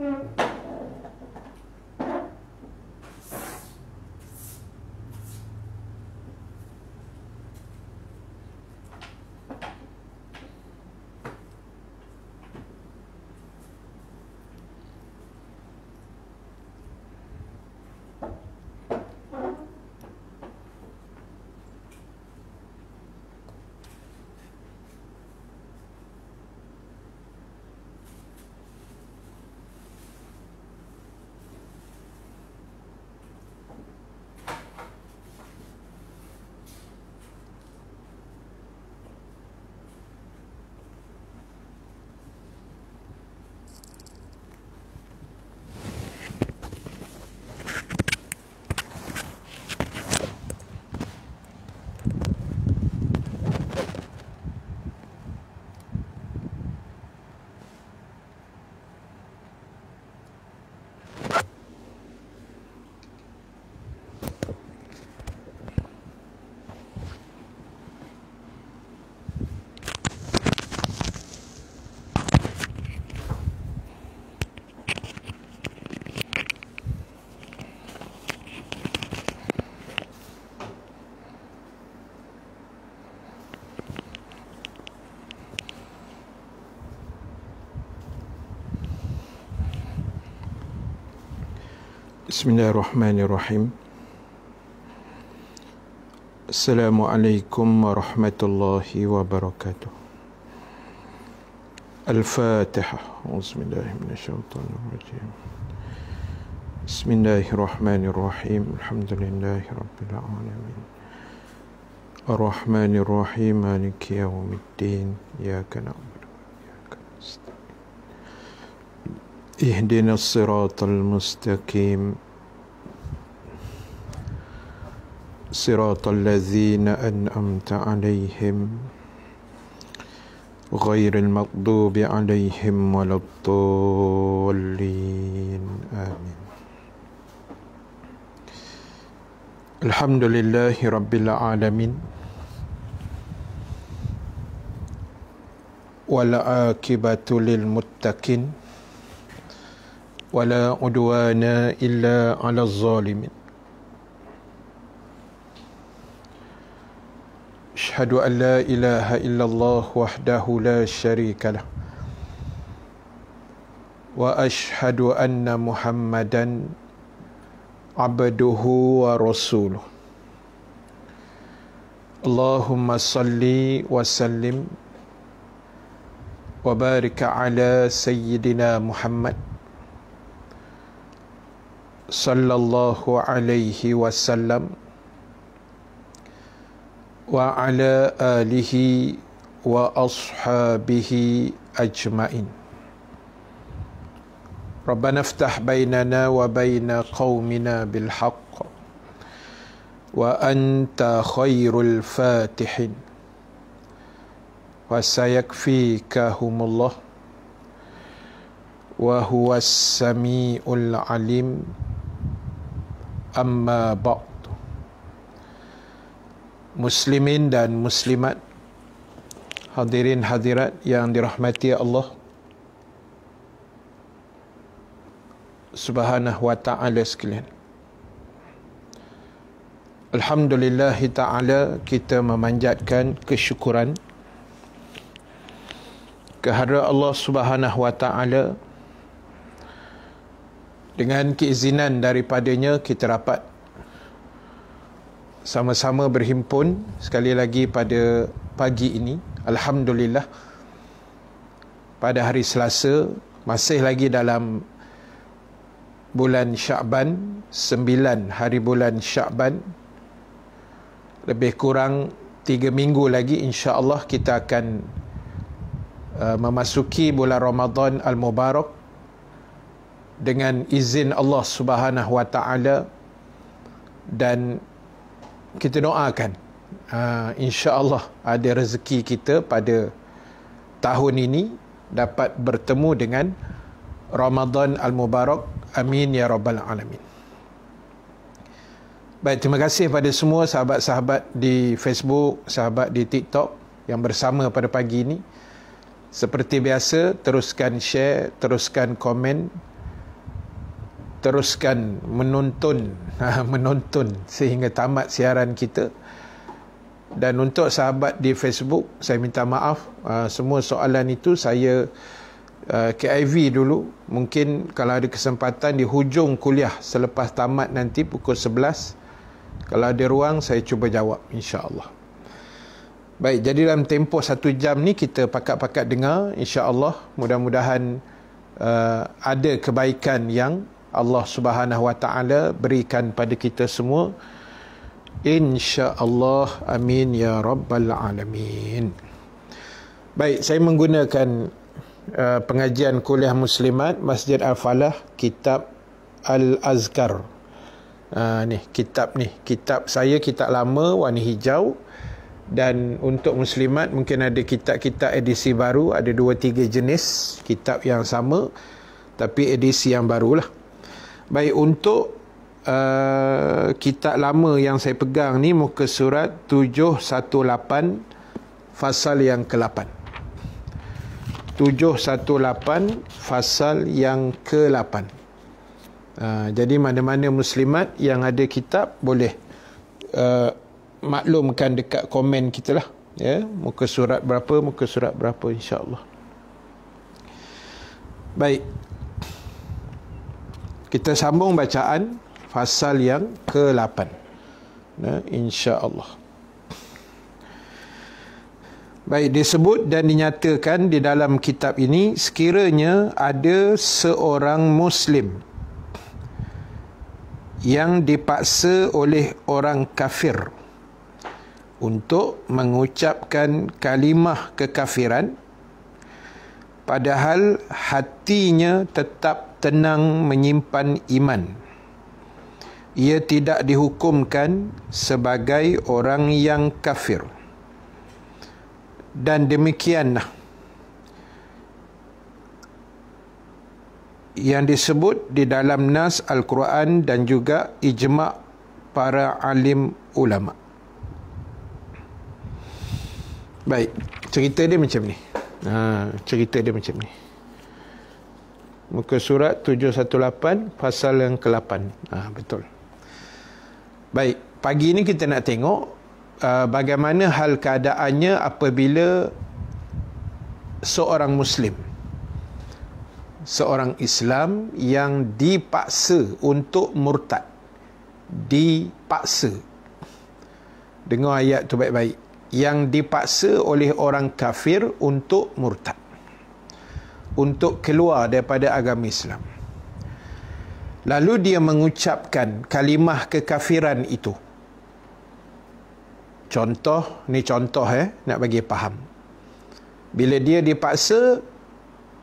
嗯 بسم الله الرحمن الرحيم السلام عليكم ورحمة الله وبركاته الفاتحة أعوذ بالله من الشيطان الرجيم بسم الله الرحمن الرحيم الحمد لله رب العالمين الرحمن الرحيم مالك يوم الدين إياك نعبد وإياك نستعين اهدنا الصراط المستقيم صراط الذين أنأمت عليهم غير المغضوب عليهم ولا الضالين آمين الحمد لله رب العالمين والعاقبة للمتقين ولا عدوان إلا على الظالمين أشهد أن لا إله إلا الله وحده لا شريك له وأشهد أن محمدا عبده ورسوله اللهم صل وسلم وبارك على سيدنا محمد صلى الله عليه وسلم وعلى آله وأصحابه أجمعين ربنا افتح بيننا وبين قومنا بالحق وأنت خير الفاتحين وسيكفيكهم الله وهو السميع العليم أما بعد muslimin dan muslimat hadirin hadirat yang dirahmati Allah Subhanahu wa taala sekalian Alhamdulillah taala kita memanjatkan kesyukuran kehadrat Allah Subhanahu wa taala dengan keizinan daripadanya kita rapat sama-sama berhimpun sekali lagi pada pagi ini. Alhamdulillah. Pada hari Selasa, masih lagi dalam bulan Syakban, 9 hari bulan Syakban. Lebih kurang 3 minggu lagi insya-Allah kita akan uh, memasuki bulan Ramadan Al-Mubarak dengan izin Allah Subhanahu wa taala dan kita doakan uh, ha, Allah ada rezeki kita pada tahun ini dapat bertemu dengan Ramadan al-Mubarak amin ya rabbal alamin Baik, terima kasih pada semua sahabat-sahabat di Facebook, sahabat di TikTok yang bersama pada pagi ini. Seperti biasa, teruskan share, teruskan komen, teruskan menonton menonton sehingga tamat siaran kita. Dan untuk sahabat di Facebook, saya minta maaf uh, semua soalan itu saya uh, KIV dulu. Mungkin kalau ada kesempatan di hujung kuliah selepas tamat nanti pukul 11, kalau ada ruang saya cuba jawab insya-Allah. Baik, jadi dalam tempoh satu jam ni kita pakat-pakat dengar insya-Allah mudah-mudahan uh, ada kebaikan yang Allah Subhanahu Wa Taala berikan pada kita semua. Insya-Allah amin ya rabbal alamin. Baik, saya menggunakan uh, pengajian kuliah muslimat Masjid Al-Falah kitab Al-Azkar. Uh, ni kitab nih kitab saya kitab lama warna hijau dan untuk muslimat mungkin ada kitab-kitab edisi baru ada dua tiga jenis kitab yang sama tapi edisi yang barulah. Baik untuk Uh, kitab lama yang saya pegang ni muka surat 718 fasal yang ke-8 718 fasal yang ke-8 uh, jadi mana-mana muslimat yang ada kitab boleh uh, maklumkan dekat komen kita lah ya yeah? muka surat berapa muka surat berapa insya Allah. baik kita sambung bacaan fasal yang ke-8 ya, Allah. baik disebut dan dinyatakan di dalam kitab ini sekiranya ada seorang Muslim yang dipaksa oleh orang kafir untuk mengucapkan kalimah kekafiran padahal hatinya tetap tenang menyimpan iman ia tidak dihukumkan sebagai orang yang kafir dan demikianlah yang disebut di dalam nas al-Quran dan juga ijma' para alim ulama. Baik, cerita dia macam ni. Ha, cerita dia macam ni muka surat 718 pasal yang ke-8. Ha, ah, betul. Baik, pagi ini kita nak tengok uh, bagaimana hal keadaannya apabila seorang Muslim, seorang Islam yang dipaksa untuk murtad. Dipaksa. Dengar ayat tu baik-baik. Yang dipaksa oleh orang kafir untuk murtad untuk keluar daripada agama Islam. Lalu dia mengucapkan kalimah kekafiran itu. Contoh, ni contoh eh, nak bagi faham. Bila dia dipaksa,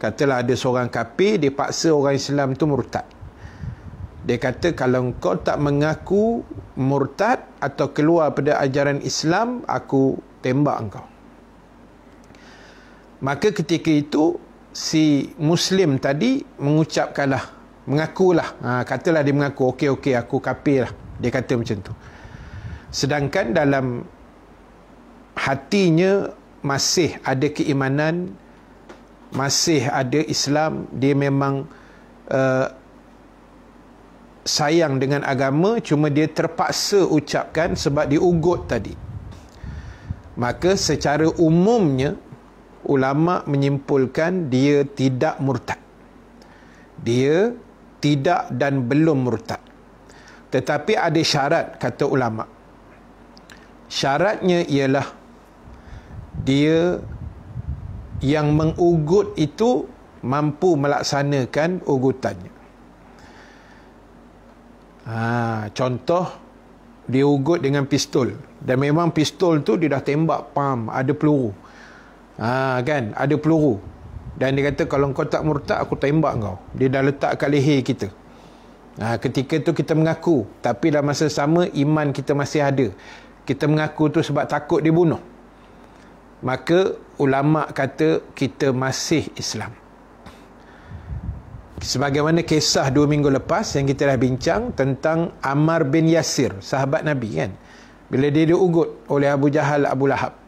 katalah ada seorang kapi, dipaksa orang Islam tu murtad. Dia kata, kalau kau tak mengaku murtad atau keluar pada ajaran Islam, aku tembak engkau. Maka ketika itu, si Muslim tadi mengucapkanlah, mengakulah. Ha, katalah dia mengaku, okey, okey, aku kapir lah. Dia kata macam tu. Sedangkan dalam hatinya masih ada keimanan, masih ada Islam, dia memang uh, sayang dengan agama, cuma dia terpaksa ucapkan sebab diugut tadi. Maka secara umumnya, ulama menyimpulkan dia tidak murtad. Dia tidak dan belum murtad. Tetapi ada syarat kata ulama. Syaratnya ialah dia yang mengugut itu mampu melaksanakan ugutannya. Ha, contoh dia ugut dengan pistol dan memang pistol tu dia dah tembak pam ada peluru Ha, kan? Ada peluru. Dan dia kata, kalau kau tak murtad, aku tembak kau. Dia dah letak kat leher kita. Ha, ketika tu kita mengaku. Tapi dalam masa sama, iman kita masih ada. Kita mengaku tu sebab takut dia bunuh. Maka, ulama' kata, kita masih Islam. Sebagaimana kisah dua minggu lepas yang kita dah bincang tentang Ammar bin Yasir, sahabat Nabi kan. Bila dia diugut oleh Abu Jahal, Abu Lahab.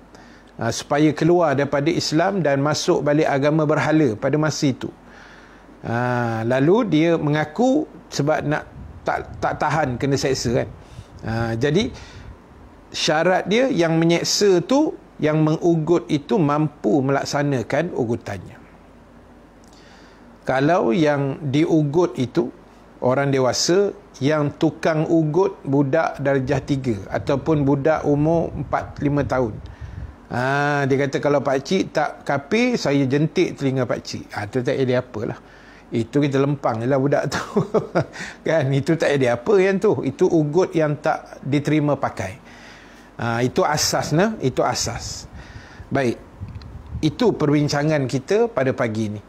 Ah, supaya keluar daripada Islam dan masuk balik agama berhala pada masa itu. Ha, lalu dia mengaku sebab nak tak, tak tahan kena seksa kan. Ha, jadi syarat dia yang menyeksa tu yang mengugut itu mampu melaksanakan ugutannya. Kalau yang diugut itu orang dewasa yang tukang ugut budak darjah 3 ataupun budak umur 4 5 tahun. Ah dia kata kalau pak cik tak kapi saya jentik telinga pak cik. Ah tu tak jadi apalah. Itu kita lempang jelah budak tu. kan itu tak ada apa yang tu. Itu ugut yang tak diterima pakai. Ah itu asasnya, itu asas. Baik. Itu perbincangan kita pada pagi ni.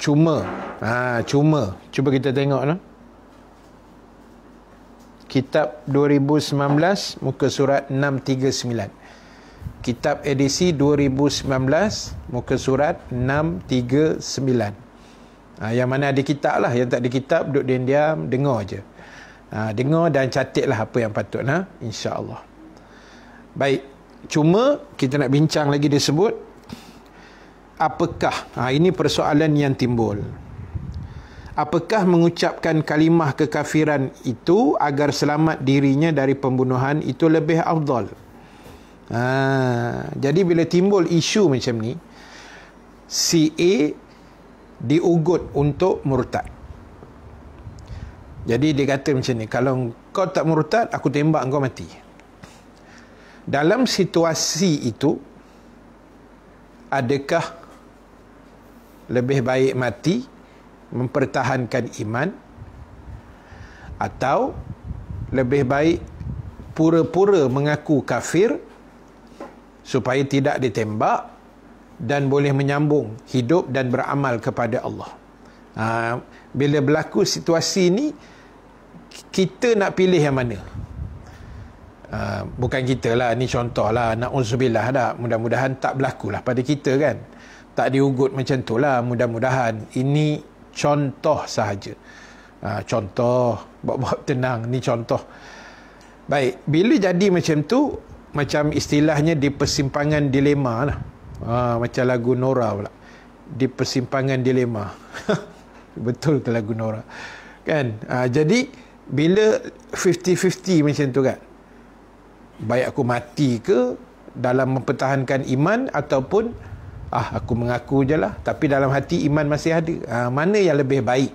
Cuma, ah cuma, cuba kita tengok noh kitab 2019 muka surat 639 kitab edisi 2019 muka surat 639 ha, ah, yang mana ada kitab lah yang tak ada kitab duduk diam-diam dengar je ha, dengar dan catik lah apa yang patut ha? insyaAllah baik cuma kita nak bincang lagi dia sebut apakah ha, ini persoalan yang timbul apakah mengucapkan kalimah kekafiran itu agar selamat dirinya dari pembunuhan itu lebih afdal? Ha, jadi bila timbul isu macam ni, si A diugut untuk murtad. Jadi dia kata macam ni, kalau kau tak murtad, aku tembak kau mati. Dalam situasi itu, adakah lebih baik mati mempertahankan iman atau lebih baik pura-pura mengaku kafir supaya tidak ditembak dan boleh menyambung hidup dan beramal kepada Allah. Ha, bila berlaku situasi ini, kita nak pilih yang mana? Ha, bukan kita lah, ni contoh lah, nak uzubillah dah, mudah-mudahan tak berlaku lah pada kita kan. Tak diugut macam tu lah, mudah-mudahan. Ini contoh sahaja. Ha, contoh, buat-buat tenang, ni contoh. Baik, bila jadi macam tu, macam istilahnya di persimpangan dilema lah. Ha, macam lagu Nora pula. Di persimpangan dilema. Betul ke lagu Nora? Kan? Ha, jadi, bila 50-50 macam tu kan? Baik aku mati ke dalam mempertahankan iman ataupun ah aku mengaku je lah tapi dalam hati iman masih ada ha, mana yang lebih baik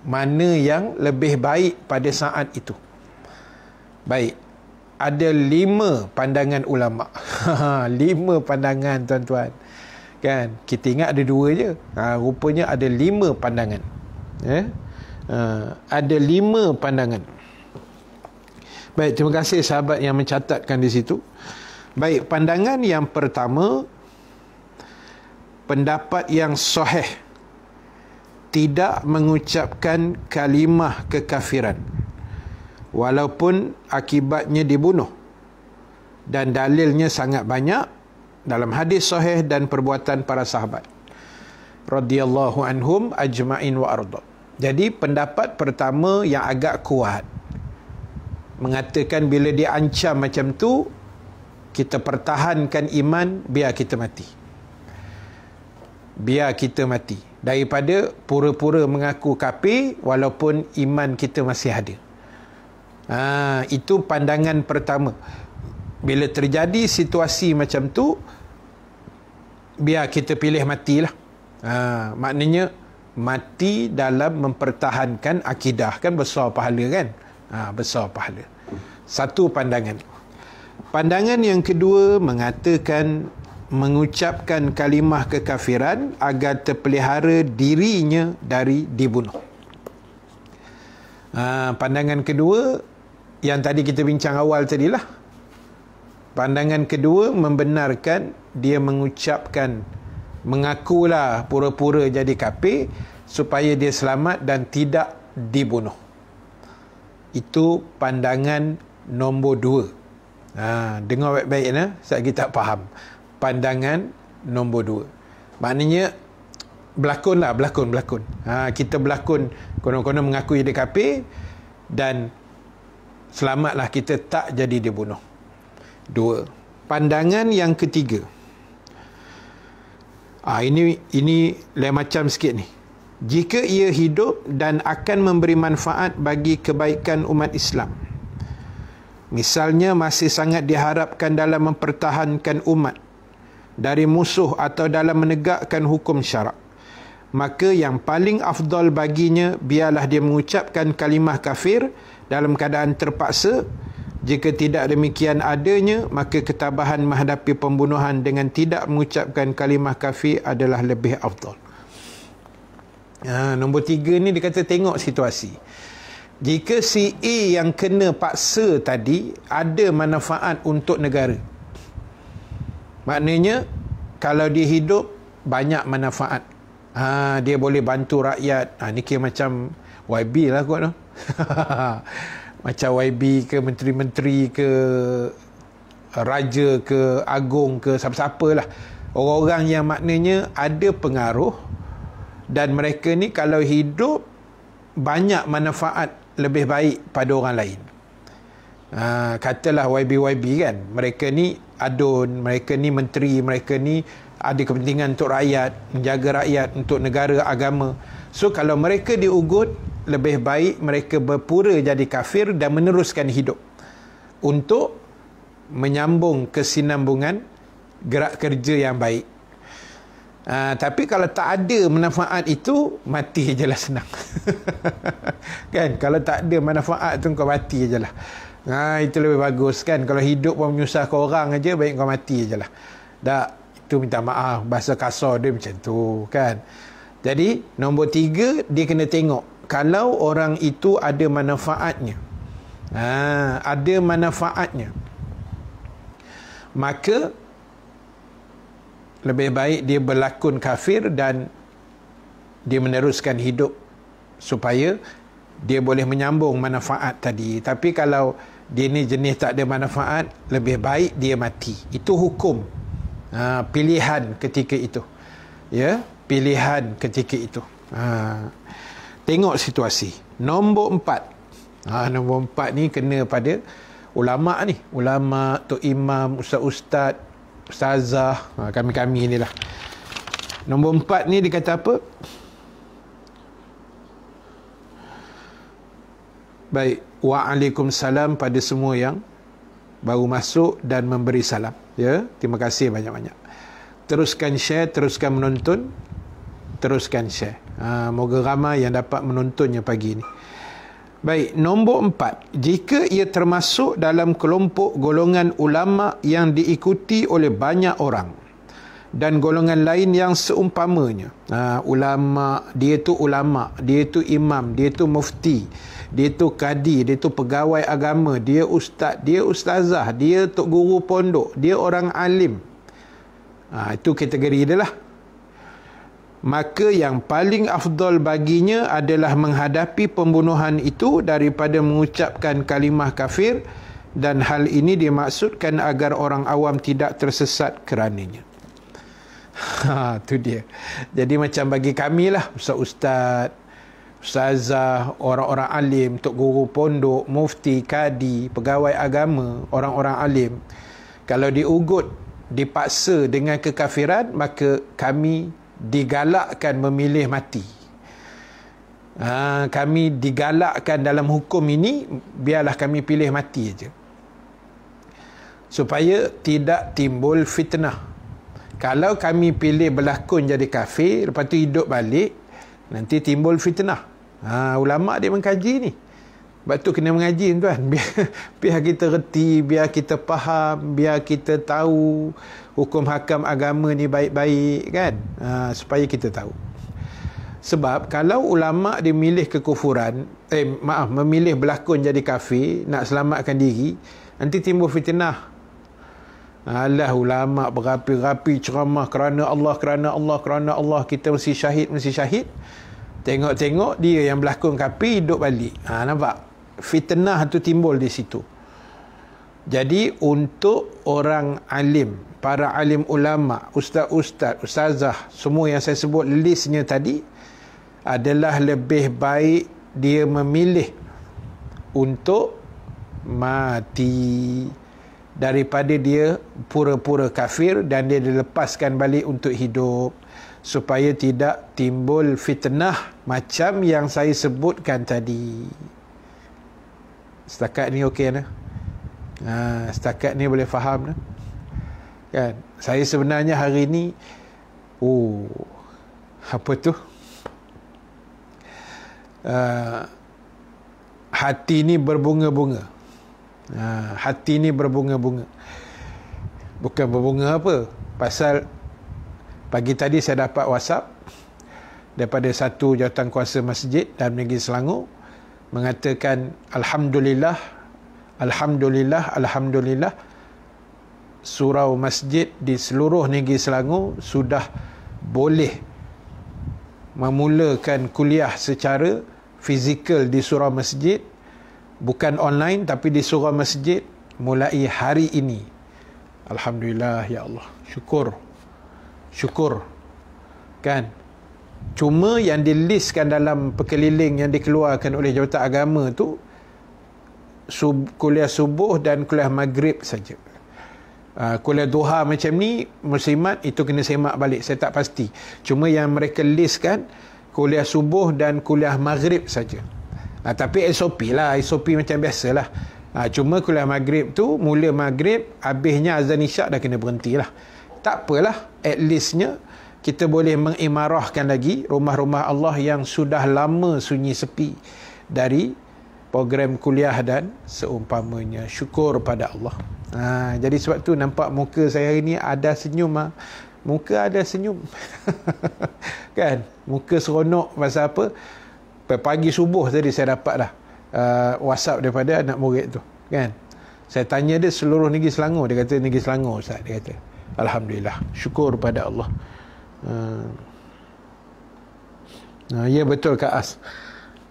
mana yang lebih baik pada saat itu baik ada lima pandangan ulama lima pandangan tuan-tuan kan kita ingat ada dua je ha, rupanya ada lima pandangan eh? ha, ada lima pandangan baik terima kasih sahabat yang mencatatkan di situ Baik, pandangan yang pertama pendapat yang sahih tidak mengucapkan kalimah kekafiran walaupun akibatnya dibunuh dan dalilnya sangat banyak dalam hadis sahih dan perbuatan para sahabat radhiyallahu anhum ajmain wa arda jadi pendapat pertama yang agak kuat mengatakan bila dia ancam macam tu kita pertahankan iman biar kita mati biar kita mati daripada pura-pura mengaku kafir walaupun iman kita masih ada. Ha, itu pandangan pertama. Bila terjadi situasi macam tu, biar kita pilih matilah. Ha, maknanya, mati dalam mempertahankan akidah. Kan besar pahala kan? Ha, besar pahala. Satu pandangan. Pandangan yang kedua mengatakan mengucapkan kalimah kekafiran agar terpelihara dirinya dari dibunuh. Ha, pandangan kedua yang tadi kita bincang awal tadilah. Pandangan kedua membenarkan dia mengucapkan mengakulah pura-pura jadi kafir supaya dia selamat dan tidak dibunuh. Itu pandangan nombor dua. Ha, dengar baik-baik, ya, sebab tak faham pandangan nombor dua. Maknanya, berlakon lah, berlakon, berlakon. Ha, kita berlakon, konon-konon mengakui dia kapir dan selamatlah kita tak jadi dia bunuh. Dua. Pandangan yang ketiga. Ah ha, ini ini lain macam sikit ni. Jika ia hidup dan akan memberi manfaat bagi kebaikan umat Islam. Misalnya masih sangat diharapkan dalam mempertahankan umat dari musuh atau dalam menegakkan hukum syarak maka yang paling afdal baginya biarlah dia mengucapkan kalimah kafir dalam keadaan terpaksa jika tidak demikian adanya maka ketabahan menghadapi pembunuhan dengan tidak mengucapkan kalimah kafir adalah lebih afdal ha, nombor tiga ni dia kata tengok situasi jika si A yang kena paksa tadi ada manfaat untuk negara Maknanya kalau dia hidup banyak manfaat. Ha, dia boleh bantu rakyat. Ha, ni kira macam YB lah kot. No? macam YB ke menteri-menteri ke raja ke agung ke siapa-siapa lah. Orang-orang yang maknanya ada pengaruh dan mereka ni kalau hidup banyak manfaat lebih baik pada orang lain uh, katalah YB-YB kan mereka ni adun mereka ni menteri mereka ni ada kepentingan untuk rakyat menjaga rakyat untuk negara agama so kalau mereka diugut lebih baik mereka berpura jadi kafir dan meneruskan hidup untuk menyambung kesinambungan gerak kerja yang baik uh, tapi kalau tak ada manfaat itu mati je lah senang kan kalau tak ada manfaat tu kau mati je lah Ha, itu lebih bagus kan. Kalau hidup pun menyusahkan orang aja, baik kau mati aje lah. Tak, itu minta maaf. Bahasa kasar dia macam tu kan. Jadi, nombor tiga, dia kena tengok. Kalau orang itu ada manfaatnya. Ha, ada manfaatnya. Maka, lebih baik dia berlakon kafir dan dia meneruskan hidup supaya dia boleh menyambung manfaat tadi. Tapi kalau dia ni jenis tak ada manfaat lebih baik dia mati itu hukum ha, pilihan ketika itu ya pilihan ketika itu ha, tengok situasi nombor empat ha, nombor empat ni kena pada ulama ni ulama tu imam ustaz ustaz ustazah ha, kami kami lah nombor empat ni dikata apa baik Waalaikumsalam pada semua yang baru masuk dan memberi salam. Ya, terima kasih banyak-banyak. Teruskan share, teruskan menonton, teruskan share. Ha, moga ramai yang dapat menontonnya pagi ini. Baik, nombor empat. Jika ia termasuk dalam kelompok golongan ulama yang diikuti oleh banyak orang dan golongan lain yang seumpamanya. Ha, ulama, dia tu ulama, dia tu imam, dia tu mufti dia tu kadi, dia tu pegawai agama, dia ustaz, dia ustazah, dia tok guru pondok, dia orang alim. Ha, itu kategori dia lah. Maka yang paling afdol baginya adalah menghadapi pembunuhan itu daripada mengucapkan kalimah kafir dan hal ini dimaksudkan agar orang awam tidak tersesat kerananya. Ha, tu dia. Jadi macam bagi kami lah, ustaz-ustaz, ustazah, orang-orang alim, tok guru pondok, mufti, kadi, pegawai agama, orang-orang alim. Kalau diugut, dipaksa dengan kekafiran, maka kami digalakkan memilih mati. Ha, kami digalakkan dalam hukum ini, biarlah kami pilih mati aja supaya tidak timbul fitnah. Kalau kami pilih berlakon jadi kafir, lepas tu hidup balik, nanti timbul fitnah. Ha, ulama dia mengkaji ni. Sebab tu kena mengaji tuan. Biar, biar kita reti, biar kita faham, biar kita tahu hukum hakam agama ni baik-baik kan. Ha, supaya kita tahu. Sebab kalau ulama dia milih kekufuran, eh maaf, memilih berlakon jadi kafir, nak selamatkan diri, nanti timbul fitnah. Alah ulama berapi-rapi ceramah kerana Allah, kerana Allah, kerana Allah, kita mesti syahid, mesti syahid. Tengok-tengok dia yang berlakon kapi hidup balik. Ha, nampak? Fitnah tu timbul di situ. Jadi untuk orang alim, para alim ulama, ustaz-ustaz, ustazah, semua yang saya sebut listnya tadi adalah lebih baik dia memilih untuk mati daripada dia pura-pura kafir dan dia dilepaskan balik untuk hidup supaya tidak timbul fitnah macam yang saya sebutkan tadi setakat ni okey nah ha, setakat ni boleh faham nah kan saya sebenarnya hari ni oh apa tu uh, hati ni berbunga-bunga uh, hati ni berbunga-bunga bukan berbunga apa pasal pagi tadi saya dapat whatsapp daripada satu kuasa masjid dalam negeri Selangor mengatakan Alhamdulillah Alhamdulillah Alhamdulillah surau masjid di seluruh negeri Selangor sudah boleh memulakan kuliah secara fizikal di surau masjid bukan online tapi di surau masjid mulai hari ini Alhamdulillah Ya Allah syukur syukur kan cuma yang diliskan dalam perkeliling yang dikeluarkan oleh Jabatan Agama tu sub, kuliah subuh dan kuliah maghrib saja. Uh, kuliah duha macam ni muslimat itu kena semak balik saya tak pasti cuma yang mereka listkan kuliah subuh dan kuliah maghrib saja. Uh, tapi SOP lah SOP macam biasa lah uh, ah, cuma kuliah maghrib tu mula maghrib habisnya azan isyak dah kena berhenti lah tak apalah at leastnya kita boleh mengimarahkan lagi rumah-rumah Allah yang sudah lama sunyi sepi dari program kuliah dan seumpamanya syukur pada Allah. Ha, jadi sebab tu nampak muka saya hari ni ada senyum ah. Ha? Muka ada senyum. kan? Muka seronok masa apa? Pagi subuh tadi saya dapat dah uh, WhatsApp daripada anak murid tu, kan? Saya tanya dia seluruh negeri Selangor, dia kata negeri Selangor Ustaz, dia kata. Alhamdulillah, syukur pada Allah. Ha. Ha, ya betul Kak As.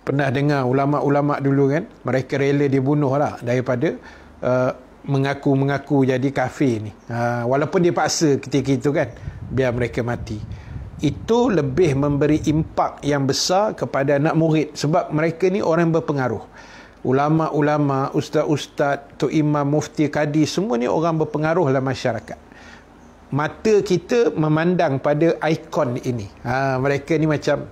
Pernah dengar ulama-ulama dulu kan, mereka rela dibunuh lah daripada ah, mengaku-mengaku uh, jadi kafir ni. Ha, walaupun paksa ketika itu kan, biar mereka mati. Itu lebih memberi impak yang besar kepada anak murid sebab mereka ni orang berpengaruh. Ulama-ulama, ustaz-ustaz, tu imam, mufti, kadi, semua ni orang berpengaruh dalam masyarakat mata kita memandang pada ikon ini. Ha, mereka ni macam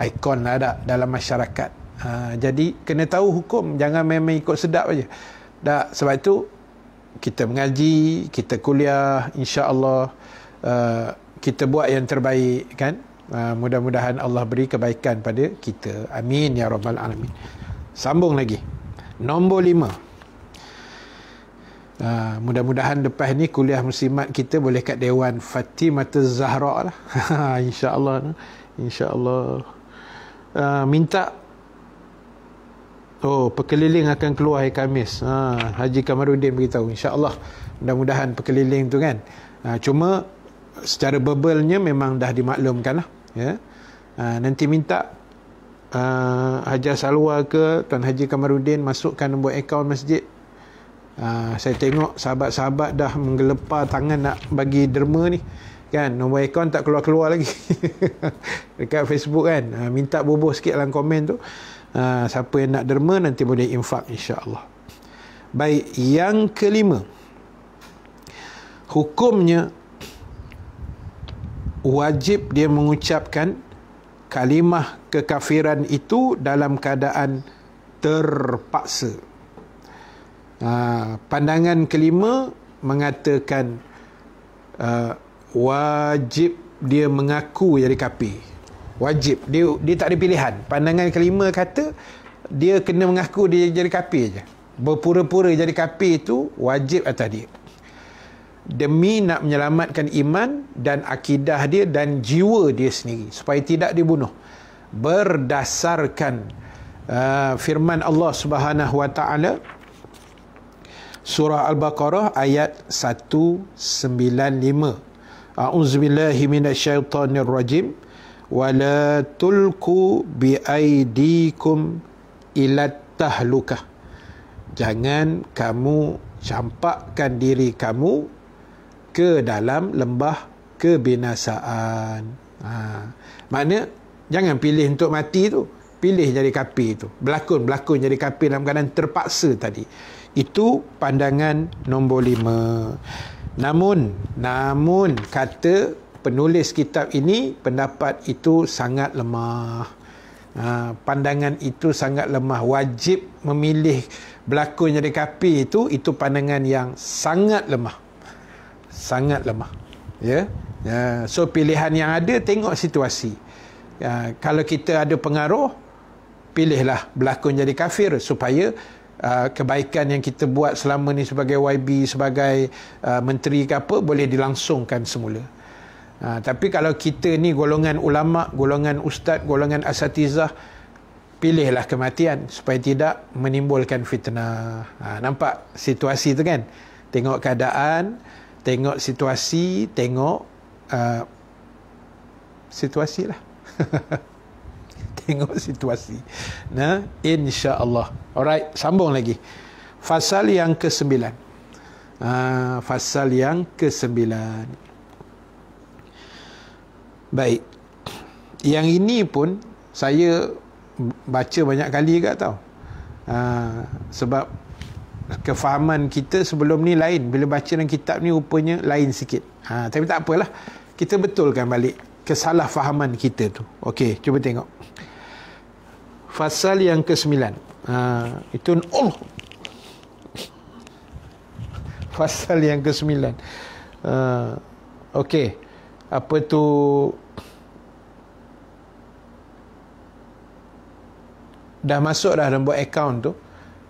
ikon ada lah dalam masyarakat. Ha, jadi kena tahu hukum, jangan memang ikut sedap aja. Dah sebab itu kita mengaji, kita kuliah, insya Allah uh, kita buat yang terbaik kan. Uh, mudah-mudahan Allah beri kebaikan pada kita. Amin ya rabbal alamin. Sambung lagi. Nombor lima. Uh, mudah-mudahan lepas ni kuliah muslimat kita boleh kat Dewan Fatimah Zahra lah. InsyaAllah. insya Uh, ah, minta. Oh, perkeliling akan keluar hari Kamis. Ha, Haji Kamarudin beritahu. InsyaAllah. Mudah-mudahan perkeliling tu kan. Uh, cuma secara verbalnya memang dah dimaklumkan lah. Ya? Uh, nanti minta uh, Haji Salwa ke Tuan Haji Kamarudin masukkan nombor akaun masjid Uh, saya tengok sahabat-sahabat dah menggelepar tangan nak bagi derma ni kan nombor ikon tak keluar-keluar lagi dekat Facebook kan uh, minta bubuh sikit dalam komen tu uh, siapa yang nak derma nanti boleh infak insya Allah. baik yang kelima hukumnya wajib dia mengucapkan kalimah kekafiran itu dalam keadaan terpaksa Ah, pandangan kelima mengatakan uh, wajib dia mengaku jadi kapi. Wajib. Dia, dia tak ada pilihan. Pandangan kelima kata dia kena mengaku dia jadi kapi aja. Berpura-pura jadi kapi itu wajib atas dia. Demi nak menyelamatkan iman dan akidah dia dan jiwa dia sendiri. Supaya tidak dibunuh. Berdasarkan uh, firman Allah subhanahu wa ta'ala. Surah Al-Baqarah ayat 195. A'udzubillahi minasyaitonirrajim. Wala tulku bi aidikum ilat tahlukah. Jangan kamu campakkan diri kamu ke dalam lembah kebinasaan. Ha. Maknanya, jangan pilih untuk mati tu. Pilih jadi kapi tu. Belakon belakon jadi kapi dalam keadaan terpaksa tadi. Itu pandangan nombor lima. Namun, namun kata penulis kitab ini pendapat itu sangat lemah. Ha, pandangan itu sangat lemah. Wajib memilih berlakon jadi kapi itu, itu pandangan yang sangat lemah. Sangat lemah. Ya? ya. So, pilihan yang ada, tengok situasi. Ya, kalau kita ada pengaruh, pilihlah berlakon jadi kafir supaya uh, kebaikan yang kita buat selama ni sebagai YB sebagai uh, menteri ke apa boleh dilangsungkan semula. Uh, tapi kalau kita ni golongan ulama, golongan ustaz, golongan asatizah pilihlah kematian supaya tidak menimbulkan fitnah. Ha, nampak situasi tu kan? Tengok keadaan, tengok situasi, tengok uh, situasi lah. tengok situasi. Nah, insya-Allah. Alright, sambung lagi. Fasal yang ke-9. Ah, fasal yang ke-9. Baik. Yang ini pun saya baca banyak kali juga tau. Ha, sebab kefahaman kita sebelum ni lain. Bila baca dalam kitab ni rupanya lain sikit. Ha, tapi tak apalah. Kita betulkan balik kesalahfahaman kita tu. Okey, cuba tengok fasal yang ke-9. Ha, itu Allah. Fasal yang ke-9. Ha, Okey. Apa tu? Dah masuk dah nombor akaun tu.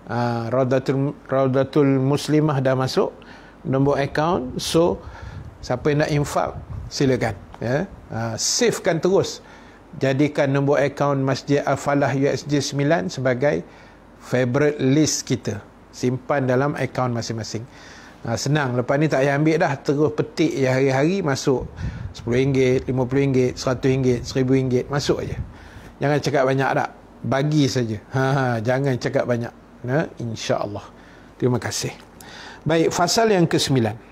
Ha, Raudatul, Raudatul Muslimah dah masuk. Nombor akaun. So, siapa yang nak infak, silakan. Ya. Ha, safekan terus. Ha, jadikan nombor akaun Masjid Al-Falah USG 9 sebagai favorite list kita. Simpan dalam akaun masing-masing. Ha, senang. Lepas ni tak payah ambil dah. Terus petik ya hari-hari masuk RM10, RM50, RM100, RM1000. Masuk aja. Jangan cakap banyak tak. Bagi saja. Ha, ha, jangan cakap banyak. Ha, InsyaAllah. Terima kasih. Baik, fasal yang ke-9.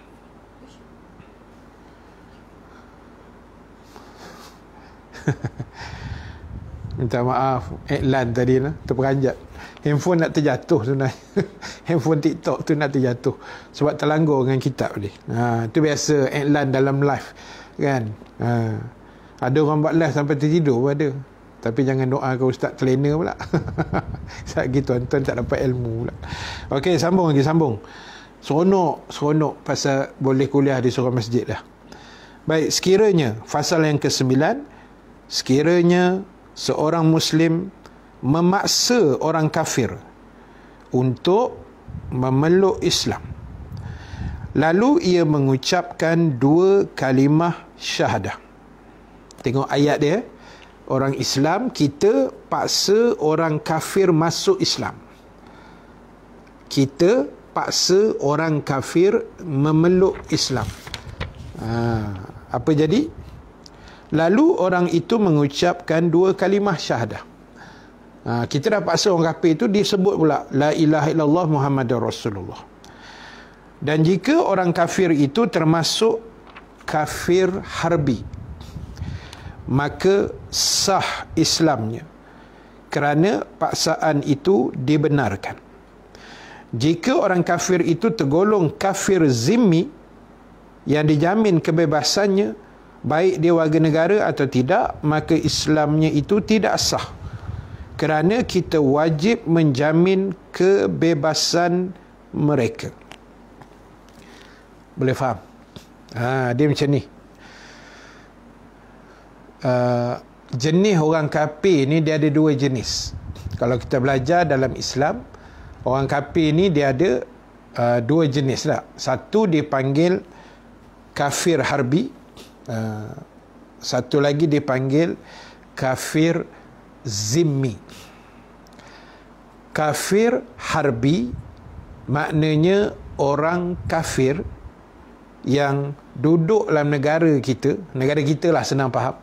Minta maaf Adlan eh, tadi lah Terperanjat Handphone nak terjatuh sebenarnya Handphone TikTok tu nak terjatuh Sebab terlanggur dengan kitab ni ha, Tu biasa Adlan dalam live Kan ha, Ada orang buat live sampai tertidur pun ada Tapi jangan doa ke Ustaz Telena pula Sebab lagi tuan-tuan tak dapat ilmu pula Okay sambung lagi sambung Seronok Seronok pasal boleh kuliah di seorang masjid lah Baik, sekiranya fasal yang ke sembilan sekiranya seorang muslim memaksa orang kafir untuk memeluk Islam lalu ia mengucapkan dua kalimah syahadah tengok ayat dia orang Islam kita paksa orang kafir masuk Islam kita paksa orang kafir memeluk Islam ha, apa jadi Lalu orang itu mengucapkan dua kalimah syahadah. Ha, kita dapat paksa orang kafir itu disebut pula La ilaha illallah Muhammadur Rasulullah. Dan jika orang kafir itu termasuk kafir harbi, maka sah Islamnya kerana paksaan itu dibenarkan. Jika orang kafir itu tergolong kafir zimmi yang dijamin kebebasannya, baik dia warga negara atau tidak maka Islamnya itu tidak sah kerana kita wajib menjamin kebebasan mereka boleh faham ha, dia macam ni uh, jenis orang kapi ni dia ada dua jenis kalau kita belajar dalam Islam orang kapi ni dia ada uh, dua jenis lah satu dipanggil kafir harbi Eh, satu lagi dipanggil kafir zimmi kafir harbi maknanya orang kafir yang duduk dalam negara kita negara kita lah senang faham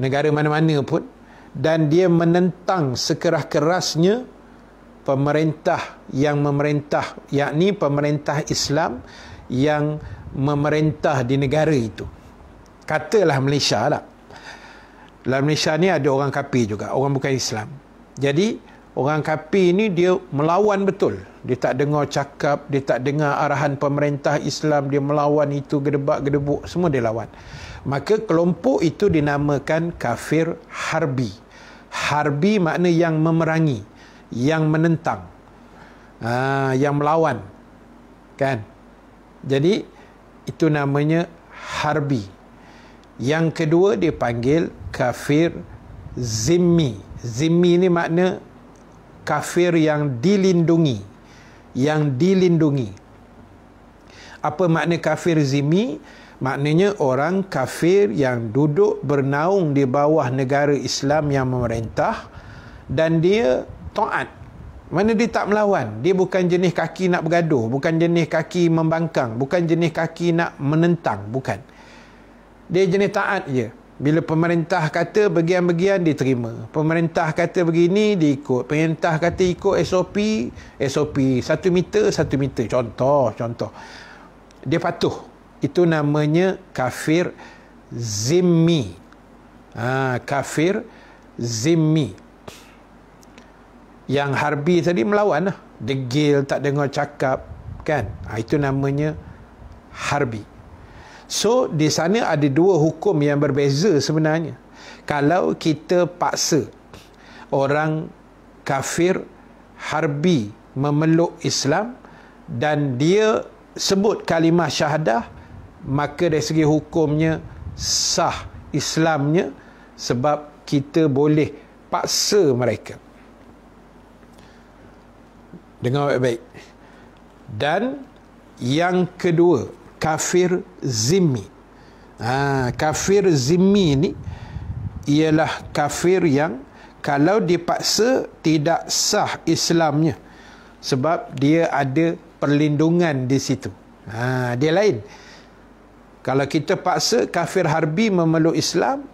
negara mana-mana pun dan dia menentang sekeras-kerasnya pemerintah yang memerintah yakni pemerintah Islam yang memerintah di negara itu katalah Malaysia lah. Dalam Malaysia ni ada orang kapi juga, orang bukan Islam. Jadi, orang kapi ni dia melawan betul. Dia tak dengar cakap, dia tak dengar arahan pemerintah Islam, dia melawan itu gedebak-gedebuk, semua dia lawan. Maka kelompok itu dinamakan kafir harbi. Harbi makna yang memerangi, yang menentang, aa, ha, yang melawan. Kan? Jadi, itu namanya Harbi. Yang kedua dipanggil kafir zimmi. Zimmi ni makna kafir yang dilindungi. Yang dilindungi. Apa makna kafir zimmi? Maknanya orang kafir yang duduk bernaung di bawah negara Islam yang memerintah dan dia taat. Mana dia tak melawan. Dia bukan jenis kaki nak bergaduh. Bukan jenis kaki membangkang. Bukan jenis kaki nak menentang. Bukan dia jenis taat je. Bila pemerintah kata bagian-bagian diterima. Pemerintah kata begini diikut. Pemerintah kata ikut SOP, SOP Satu meter, satu meter. Contoh, contoh. Dia patuh. Itu namanya kafir zimmi. Ha, kafir zimmi. Yang harbi tadi melawan lah. Degil, tak dengar cakap. Kan? Ha, itu namanya Harbi. So di sana ada dua hukum yang berbeza sebenarnya. Kalau kita paksa orang kafir harbi memeluk Islam dan dia sebut kalimah syahadah maka dari segi hukumnya sah Islamnya sebab kita boleh paksa mereka. Dengar baik-baik. Dan yang kedua kafir zimmi. Ha, kafir zimmi ni ialah kafir yang kalau dipaksa tidak sah Islamnya sebab dia ada perlindungan di situ. Ha, dia lain. Kalau kita paksa kafir harbi memeluk Islam,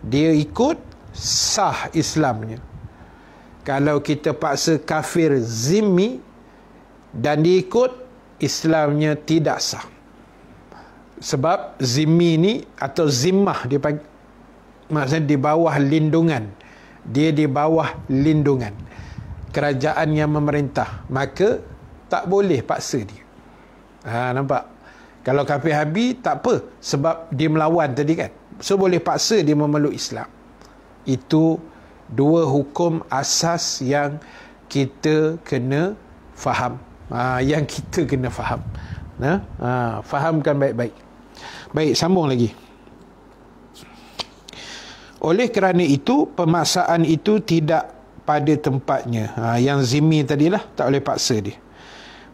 dia ikut sah Islamnya. Kalau kita paksa kafir zimmi dan diikut Islamnya tidak sah sebab zimmi ni atau zimmah dia panggil, maksudnya di bawah lindungan dia di bawah lindungan kerajaan yang memerintah maka tak boleh paksa dia ha, nampak kalau kafir habi tak apa sebab dia melawan tadi kan so boleh paksa dia memeluk Islam itu dua hukum asas yang kita kena faham ha, yang kita kena faham ha, fahamkan baik-baik Baik, sambung lagi. Oleh kerana itu, pemaksaan itu tidak pada tempatnya. Ha, yang zimi tadilah, tak boleh paksa dia.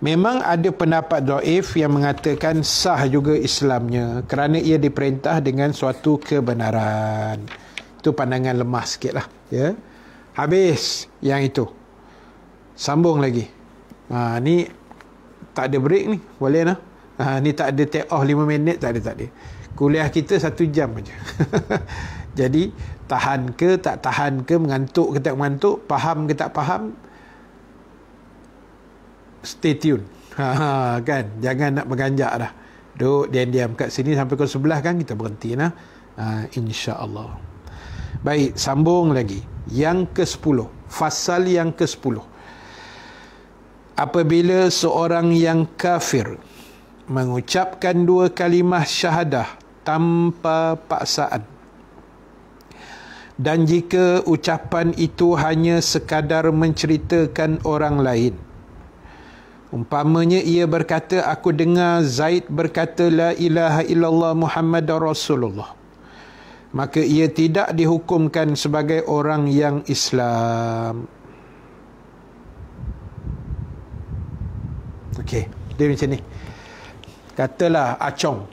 Memang ada pendapat do'if yang mengatakan sah juga Islamnya kerana ia diperintah dengan suatu kebenaran. Itu pandangan lemah sikit lah. Ya? Habis yang itu. Sambung lagi. Ha, ni tak ada break ni. Boleh lah. Ha, ni tak ada take off 5 minit, tak ada, tak ada. Kuliah kita satu jam aja. Jadi, tahan ke, tak tahan ke, mengantuk ke, tak mengantuk, faham ke, tak faham, stay tune. Ha, ha, kan? Jangan nak menganjak dah. Duduk diam-diam kat sini sampai ke sebelah kan, kita berhenti lah. Ha, insya Allah. Baik, sambung lagi. Yang ke sepuluh, Fasal yang ke sepuluh. Apabila seorang yang kafir mengucapkan dua kalimah syahadah tanpa paksaan. Dan jika ucapan itu hanya sekadar menceritakan orang lain. Umpamanya ia berkata, aku dengar Zaid berkata, La ilaha illallah Muhammad Rasulullah. Maka ia tidak dihukumkan sebagai orang yang Islam. Okey, dia macam ni katalah acong.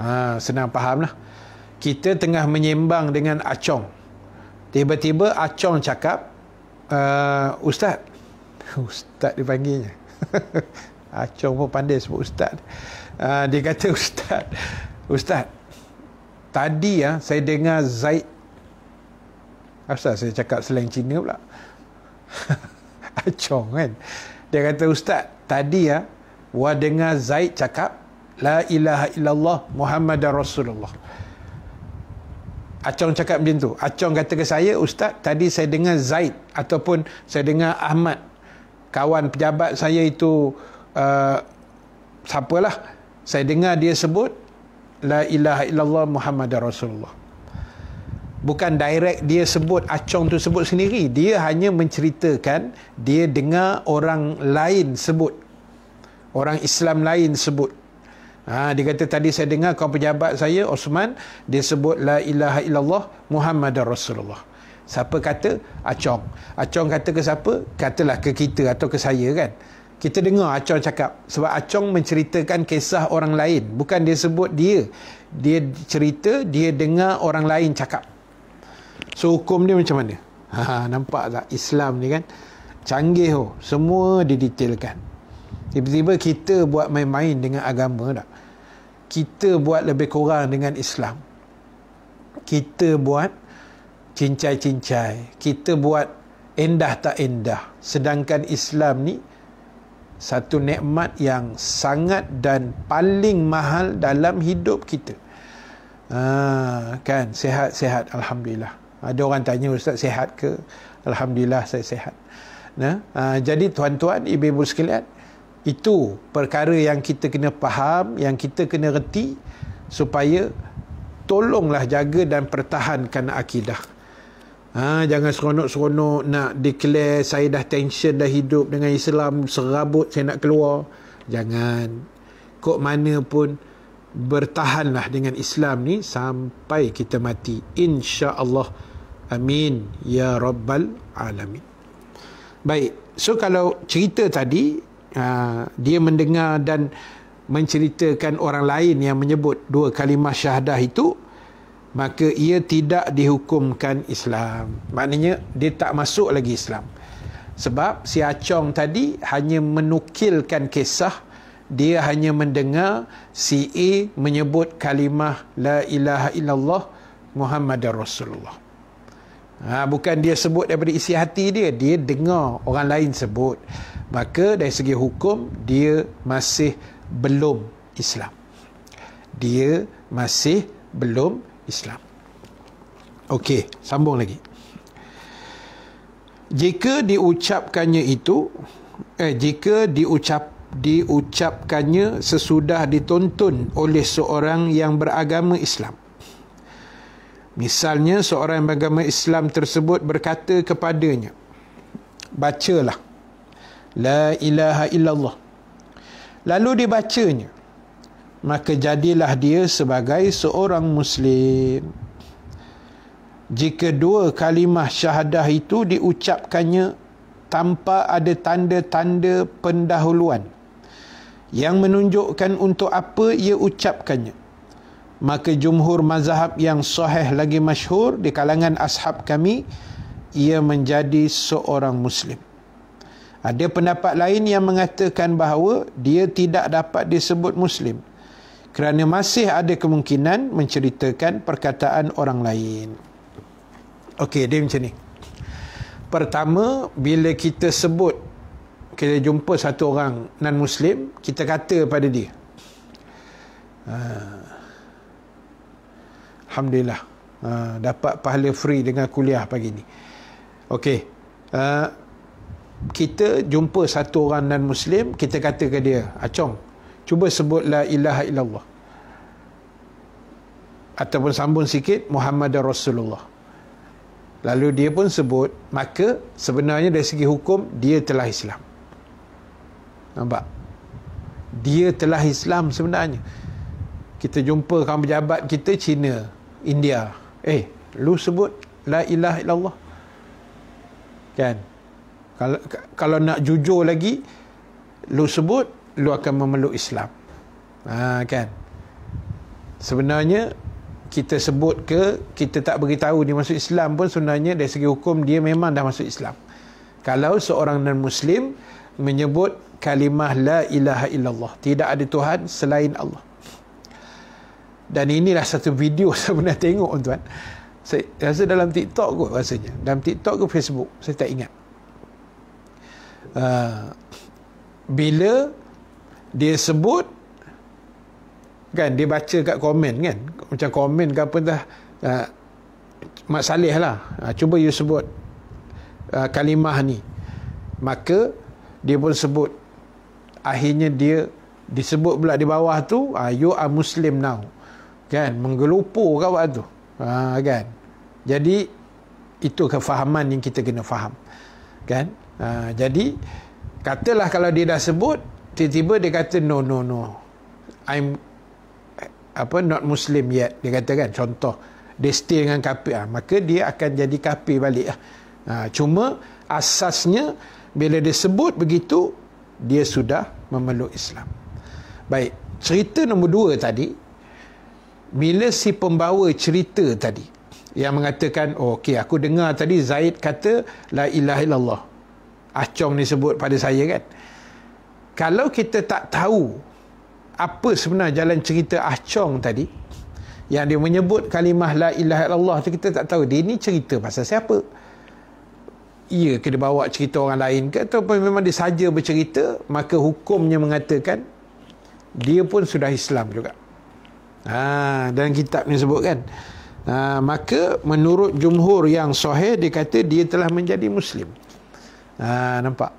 Ha, senang faham lah. Kita tengah menyembang dengan acong. Tiba-tiba acong cakap, uh, Ustaz. Ustaz dipanggilnya. acong pun pandai sebut Ustaz. Uh, dia kata, Ustaz. Ustaz. Tadi ya, uh, saya dengar Zaid. Ustaz, saya cakap selain Cina pula. acong kan. Dia kata, Ustaz. Tadi ya, uh, Wah dengar Zaid cakap La ilaha illallah Muhammadar Rasulullah. Acong cakap macam tu. Acong kata ke saya, Ustaz, tadi saya dengar Zaid ataupun saya dengar Ahmad, kawan pejabat saya itu, uh, siapalah, saya dengar dia sebut, La ilaha illallah Muhammadar Rasulullah. Bukan direct dia sebut, Acong tu sebut sendiri. Dia hanya menceritakan, dia dengar orang lain sebut. Orang Islam lain sebut. Ha, dia kata tadi saya dengar kau pejabat saya Osman dia sebut la ilaha illallah Muhammadar Rasulullah. Siapa kata? Acong. Acong kata ke siapa? Katalah ke kita atau ke saya kan. Kita dengar Acong cakap sebab Acong menceritakan kisah orang lain bukan dia sebut dia. Dia cerita dia dengar orang lain cakap. So hukum dia macam mana? Ha, nampak tak Islam ni kan? Canggih oh. Semua didetailkan. Tiba-tiba kita buat main-main dengan agama tak? kita buat lebih kurang dengan Islam. Kita buat cincai-cincai. Kita buat endah tak endah. Sedangkan Islam ni satu nikmat yang sangat dan paling mahal dalam hidup kita. Ha, kan, sehat-sehat. Alhamdulillah. Ada orang tanya, Ustaz sehat ke? Alhamdulillah saya sehat. Nah, ha, jadi tuan-tuan, ibu-ibu sekalian, itu perkara yang kita kena faham, yang kita kena reti supaya tolonglah jaga dan pertahankan akidah. Ha, jangan seronok-seronok nak declare saya dah tension dah hidup dengan Islam serabut saya nak keluar. Jangan. Kok mana pun bertahanlah dengan Islam ni sampai kita mati. Insya Allah, Amin. Ya Rabbal Alamin. Baik. So kalau cerita tadi Ah, dia mendengar dan menceritakan orang lain yang menyebut dua kalimah syahadah itu maka ia tidak dihukumkan Islam maknanya dia tak masuk lagi Islam sebab si Acong tadi hanya menukilkan kisah dia hanya mendengar si A menyebut kalimah la ilaha illallah Muhammad Rasulullah Ha, bukan dia sebut daripada isi hati dia. Dia dengar orang lain sebut. Maka dari segi hukum, dia masih belum Islam. Dia masih belum Islam. Okey, sambung lagi. Jika diucapkannya itu, eh, jika diucap diucapkannya sesudah dituntun oleh seorang yang beragama Islam, Misalnya seorang yang beragama Islam tersebut berkata kepadanya, bacalah la ilaha illallah. Lalu dibacanya, maka jadilah dia sebagai seorang muslim. Jika dua kalimah syahadah itu diucapkannya tanpa ada tanda-tanda pendahuluan yang menunjukkan untuk apa ia ucapkannya maka jumhur mazhab yang sahih lagi masyhur di kalangan ashab kami ia menjadi seorang muslim ada pendapat lain yang mengatakan bahawa dia tidak dapat disebut muslim kerana masih ada kemungkinan menceritakan perkataan orang lain okey dia macam ni pertama bila kita sebut kita jumpa satu orang non muslim kita kata pada dia ha Alhamdulillah uh, dapat pahala free dengan kuliah pagi ni. Okey. Uh, kita jumpa satu orang non muslim, kita kata ke dia, "Acong, cuba sebut la ilaha illallah." Ataupun sambung sikit Muhammad Rasulullah. Lalu dia pun sebut, maka sebenarnya dari segi hukum dia telah Islam. Nampak? Dia telah Islam sebenarnya. Kita jumpa kawan pejabat kita Cina. India. Eh, lu sebut la ilaha illallah. Kan? Kalau kalau nak jujur lagi, lu sebut lu akan memeluk Islam. Ha kan. Sebenarnya kita sebut ke kita tak beritahu dia masuk Islam pun sebenarnya dari segi hukum dia memang dah masuk Islam. Kalau seorang non-muslim menyebut kalimah la ilaha illallah, tidak ada tuhan selain Allah dan inilah satu video saya pernah tengok tuan saya rasa dalam TikTok kot rasanya dalam TikTok ke Facebook saya tak ingat uh, bila dia sebut kan dia baca kat komen kan macam komen ke apa dah uh, ah, Mak Saleh lah uh, cuba you sebut uh, kalimah ni maka dia pun sebut akhirnya dia disebut pula di bawah tu uh, you are muslim now kan menggelupur kawat tu ha, kan jadi itu kefahaman yang kita kena faham kan ha, jadi katalah kalau dia dah sebut tiba-tiba dia kata no no no I'm apa not Muslim yet dia kata kan contoh dia stay dengan kafir ha, maka dia akan jadi kafir balik lah. ha, cuma asasnya bila dia sebut begitu dia sudah memeluk Islam baik cerita nombor dua tadi bila si pembawa cerita tadi yang mengatakan oh, okey aku dengar tadi Zaid kata la ilaha illallah acong ni sebut pada saya kan kalau kita tak tahu apa sebenarnya jalan cerita acong tadi yang dia menyebut kalimah la ilaha illallah tu kita tak tahu dia ni cerita pasal siapa ia kena bawa cerita orang lain ke ataupun memang dia saja bercerita maka hukumnya mengatakan dia pun sudah Islam juga ha, dan kitab ni sebut kan ha, maka menurut jumhur yang sahih dia kata dia telah menjadi muslim ha, nampak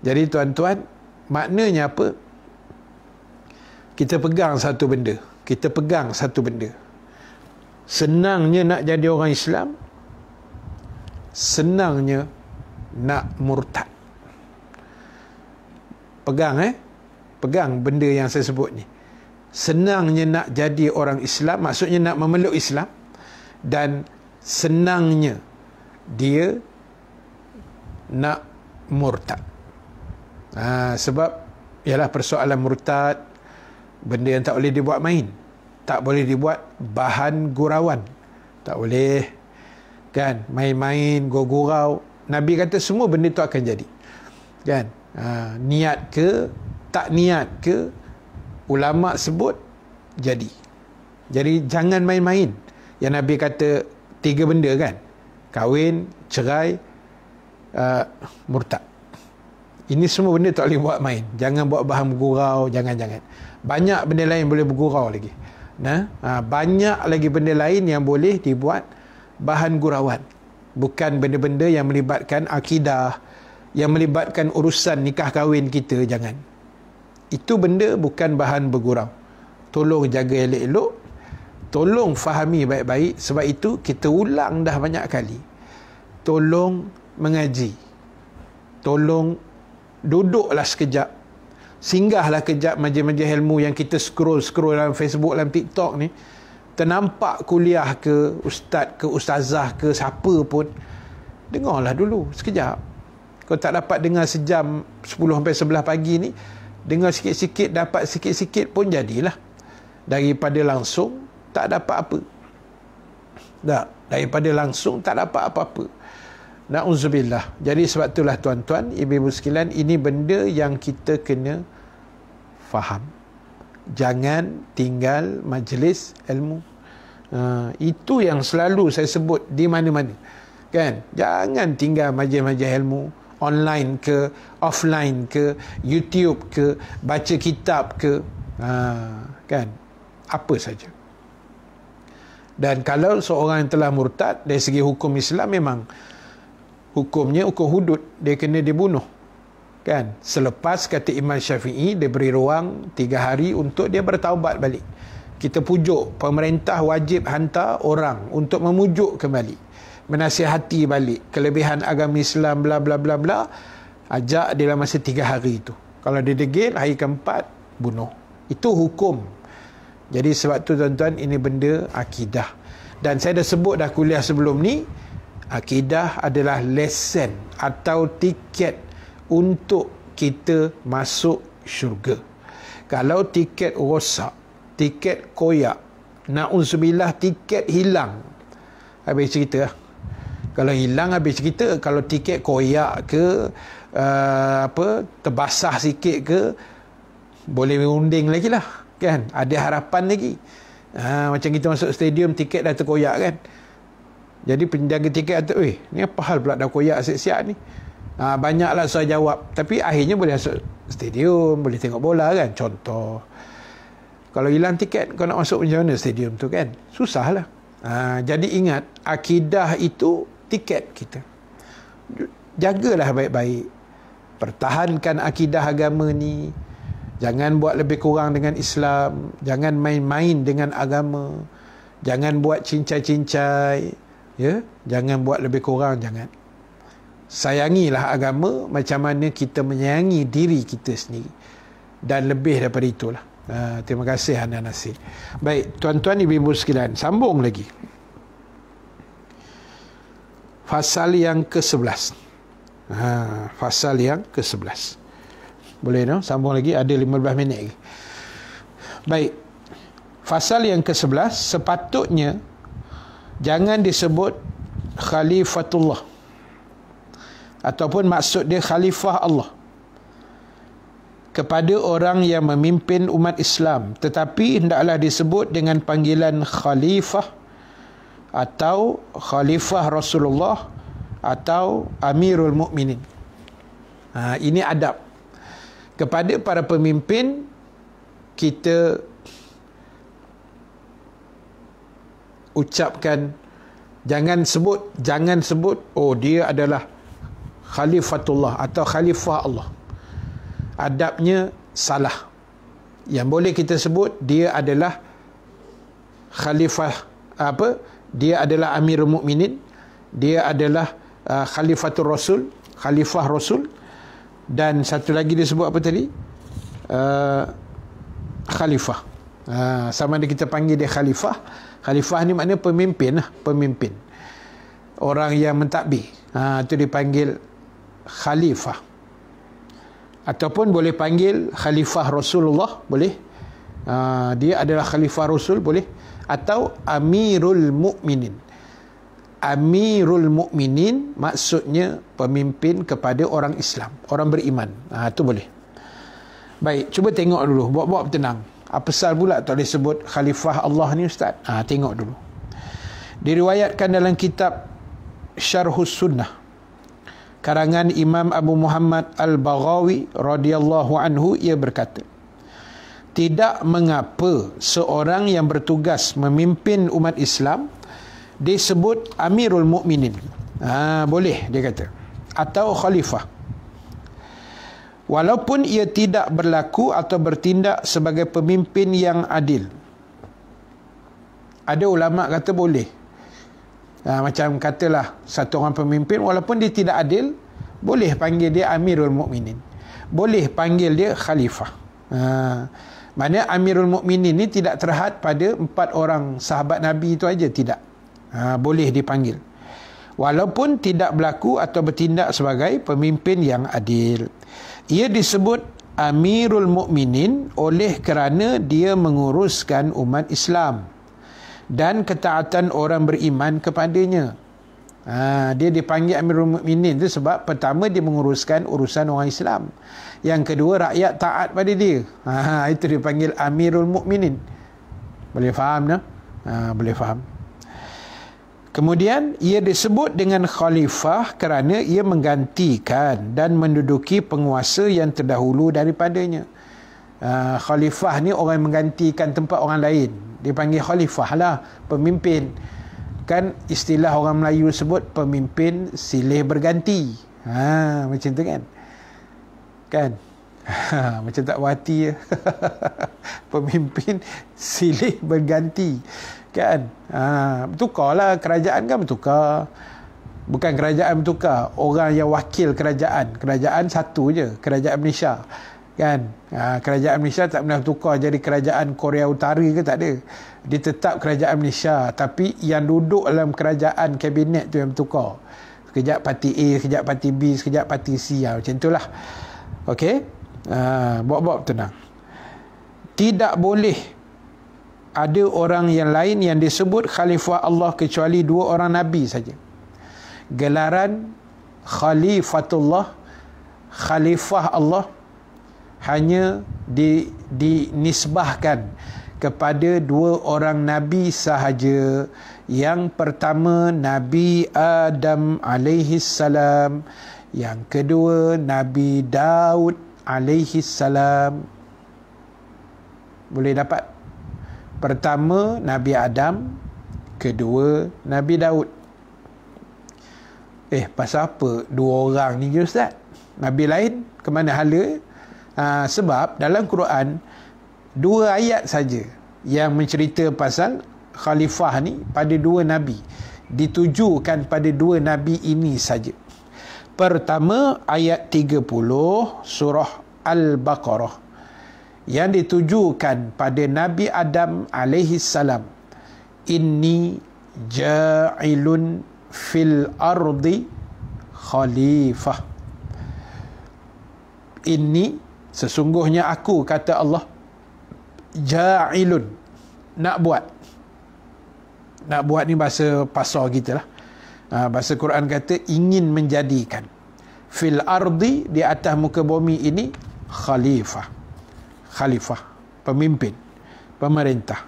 jadi tuan-tuan maknanya apa kita pegang satu benda kita pegang satu benda senangnya nak jadi orang Islam senangnya nak murtad pegang eh pegang benda yang saya sebut ni senangnya nak jadi orang Islam, maksudnya nak memeluk Islam dan senangnya dia nak murtad. Ha, sebab ialah persoalan murtad benda yang tak boleh dibuat main. Tak boleh dibuat bahan gurauan. Tak boleh kan main-main gurau. Nabi kata semua benda itu akan jadi. Kan? Ha, niat ke tak niat ke ulama sebut jadi. Jadi jangan main-main. Yang Nabi kata tiga benda kan. kawin cerai, uh, murtad. Ini semua benda tak boleh buat main. Jangan buat bahan bergurau, jangan-jangan. Banyak benda lain boleh bergurau lagi. Nah, ha, banyak lagi benda lain yang boleh dibuat bahan gurauan. Bukan benda-benda yang melibatkan akidah, yang melibatkan urusan nikah kahwin kita, jangan itu benda bukan bahan bergurau tolong jaga elok-elok tolong fahami baik-baik sebab itu kita ulang dah banyak kali tolong mengaji tolong duduklah sekejap singgahlah kejap majlis-majlis ilmu yang kita scroll-scroll dalam Facebook dalam TikTok ni ternampak kuliah ke ustaz ke ustazah ke siapa pun dengarlah dulu sekejap kau tak dapat dengar sejam 10 sampai 11 pagi ni dengan sikit-sikit dapat sikit-sikit pun jadilah daripada langsung tak dapat apa tak daripada langsung tak dapat apa-apa na'udzubillah jadi sebab itulah tuan-tuan ibu-ibu sekalian ini benda yang kita kena faham jangan tinggal majlis ilmu uh, itu yang selalu saya sebut di mana-mana kan jangan tinggal majlis-majlis ilmu online ke, offline ke, YouTube ke, baca kitab ke, ha, kan? Apa saja. Dan kalau seorang yang telah murtad dari segi hukum Islam memang hukumnya hukum hudud, dia kena dibunuh. Kan? Selepas kata Imam Syafi'i dia beri ruang tiga hari untuk dia bertaubat balik. Kita pujuk pemerintah wajib hantar orang untuk memujuk kembali menasihati balik kelebihan agama Islam bla bla bla bla ajak dalam masa tiga hari itu kalau dia degil hari keempat bunuh itu hukum jadi sebab tu tuan-tuan ini benda akidah dan saya dah sebut dah kuliah sebelum ni akidah adalah lesen atau tiket untuk kita masuk syurga kalau tiket rosak tiket koyak na'udzubillah tiket hilang habis cerita lah kalau hilang habis cerita kalau tiket koyak ke uh, apa terbasah sikit ke boleh berunding lagi lah kan ada harapan lagi ha, macam kita masuk stadium tiket dah terkoyak kan jadi penjaga tiket kata weh ni apa hal pula dah koyak siap-siap ni ha, banyaklah soal jawab tapi akhirnya boleh masuk stadium boleh tengok bola kan contoh kalau hilang tiket kau nak masuk macam mana stadium tu kan susah lah ha, ah, jadi ingat akidah itu tiket kita. Jagalah baik-baik. Pertahankan akidah agama ni. Jangan buat lebih kurang dengan Islam. Jangan main-main dengan agama. Jangan buat cincai-cincai. Ya? Jangan buat lebih kurang, jangan. Sayangilah agama macam mana kita menyayangi diri kita sendiri. Dan lebih daripada itulah. Uh, terima kasih Anda Nasir. Baik, tuan-tuan ibu-ibu sekalian, sambung lagi fasal yang ke-11. Ha, fasal yang ke-11. Boleh no? Sambung lagi. Ada 15 minit lagi. Baik. Fasal yang ke-11 sepatutnya jangan disebut Khalifatullah. Ataupun maksud dia Khalifah Allah. Kepada orang yang memimpin umat Islam. Tetapi tidaklah disebut dengan panggilan Khalifah atau khalifah Rasulullah atau Amirul Mukminin. Ha, ini adab. Kepada para pemimpin kita ucapkan jangan sebut jangan sebut oh dia adalah khalifatullah atau khalifah Allah. Adabnya salah. Yang boleh kita sebut dia adalah khalifah apa? dia adalah Amirul Mukminin, dia adalah uh, Khalifatul Rasul, Khalifah Rasul dan satu lagi dia sebut apa tadi? Uh, khalifah. Uh, sama ada kita panggil dia Khalifah. Khalifah ni maknanya pemimpin lah, pemimpin. Orang yang mentadbir. Ha, uh, dipanggil Khalifah. Ataupun boleh panggil Khalifah Rasulullah, boleh. Uh, dia adalah Khalifah Rasul, Boleh atau Amirul Mukminin. Amirul Mukminin maksudnya pemimpin kepada orang Islam, orang beriman. Ah ha, tu boleh. Baik, cuba tengok dulu. Buat-buat tenang. Apa ah, sal pula tak boleh sebut khalifah Allah ni ustaz? Ah ha, tengok dulu. Diriwayatkan dalam kitab Syarhus Sunnah karangan Imam Abu Muhammad Al-Baghawi radhiyallahu anhu ia berkata tidak mengapa seorang yang bertugas memimpin umat Islam disebut Amirul Mukminin. Ha, boleh dia kata atau khalifah. Walaupun ia tidak berlaku atau bertindak sebagai pemimpin yang adil. Ada ulama kata boleh. Ha, macam katalah satu orang pemimpin walaupun dia tidak adil boleh panggil dia Amirul Mukminin. Boleh panggil dia khalifah. Ha. Mana Amirul Mukminin ni tidak terhad pada empat orang sahabat Nabi itu aja tidak. Ha, boleh dipanggil. Walaupun tidak berlaku atau bertindak sebagai pemimpin yang adil. Ia disebut Amirul Mukminin oleh kerana dia menguruskan umat Islam dan ketaatan orang beriman kepadanya. Ha, dia dipanggil Amirul Mukminin itu sebab pertama dia menguruskan urusan orang Islam. Yang kedua rakyat taat pada dia. Ha, itu dipanggil Amirul Mukminin. Boleh faham tak? Ha, boleh faham. Kemudian ia disebut dengan khalifah kerana ia menggantikan dan menduduki penguasa yang terdahulu daripadanya. Uh, khalifah ni orang yang menggantikan tempat orang lain. Dia panggil khalifah lah, pemimpin. Kan istilah orang Melayu sebut pemimpin silih berganti. Ha, macam tu kan? kan ha, macam tak berhati ya. pemimpin silih berganti kan ha, bertukar lah kerajaan kan bertukar bukan kerajaan bertukar orang yang wakil kerajaan kerajaan satu je kerajaan Malaysia kan ha, kerajaan Malaysia tak pernah tukar jadi kerajaan Korea Utara ke tak ada dia tetap kerajaan Malaysia tapi yang duduk dalam kerajaan kabinet tu yang bertukar sekejap parti A sekejap parti B sekejap parti C ha, lah. macam itulah lah Okey? Uh, ah, Bob-bob tenang. Tidak boleh ada orang yang lain yang disebut khalifah Allah kecuali dua orang Nabi saja. Gelaran khalifatullah, khalifah Allah hanya di, dinisbahkan kepada dua orang Nabi sahaja. Yang pertama Nabi Adam alaihissalam. salam yang kedua Nabi Daud alaihi salam. Boleh dapat? Pertama Nabi Adam, kedua Nabi Daud. Eh, pasal apa dua orang ni je Ustaz? Nabi lain ke mana hala? Ha, sebab dalam Quran dua ayat saja yang mencerita pasal khalifah ni pada dua nabi ditujukan pada dua nabi ini saja Pertama ayat 30 surah Al-Baqarah yang ditujukan pada Nabi Adam alaihi salam. Inni ja'ilun fil ardi khalifah. Inni sesungguhnya aku kata Allah ja'ilun nak buat. Nak buat ni bahasa pasal gitulah. Ha, bahasa Quran kata ingin menjadikan fil ardi di atas muka bumi ini khalifah khalifah pemimpin pemerintah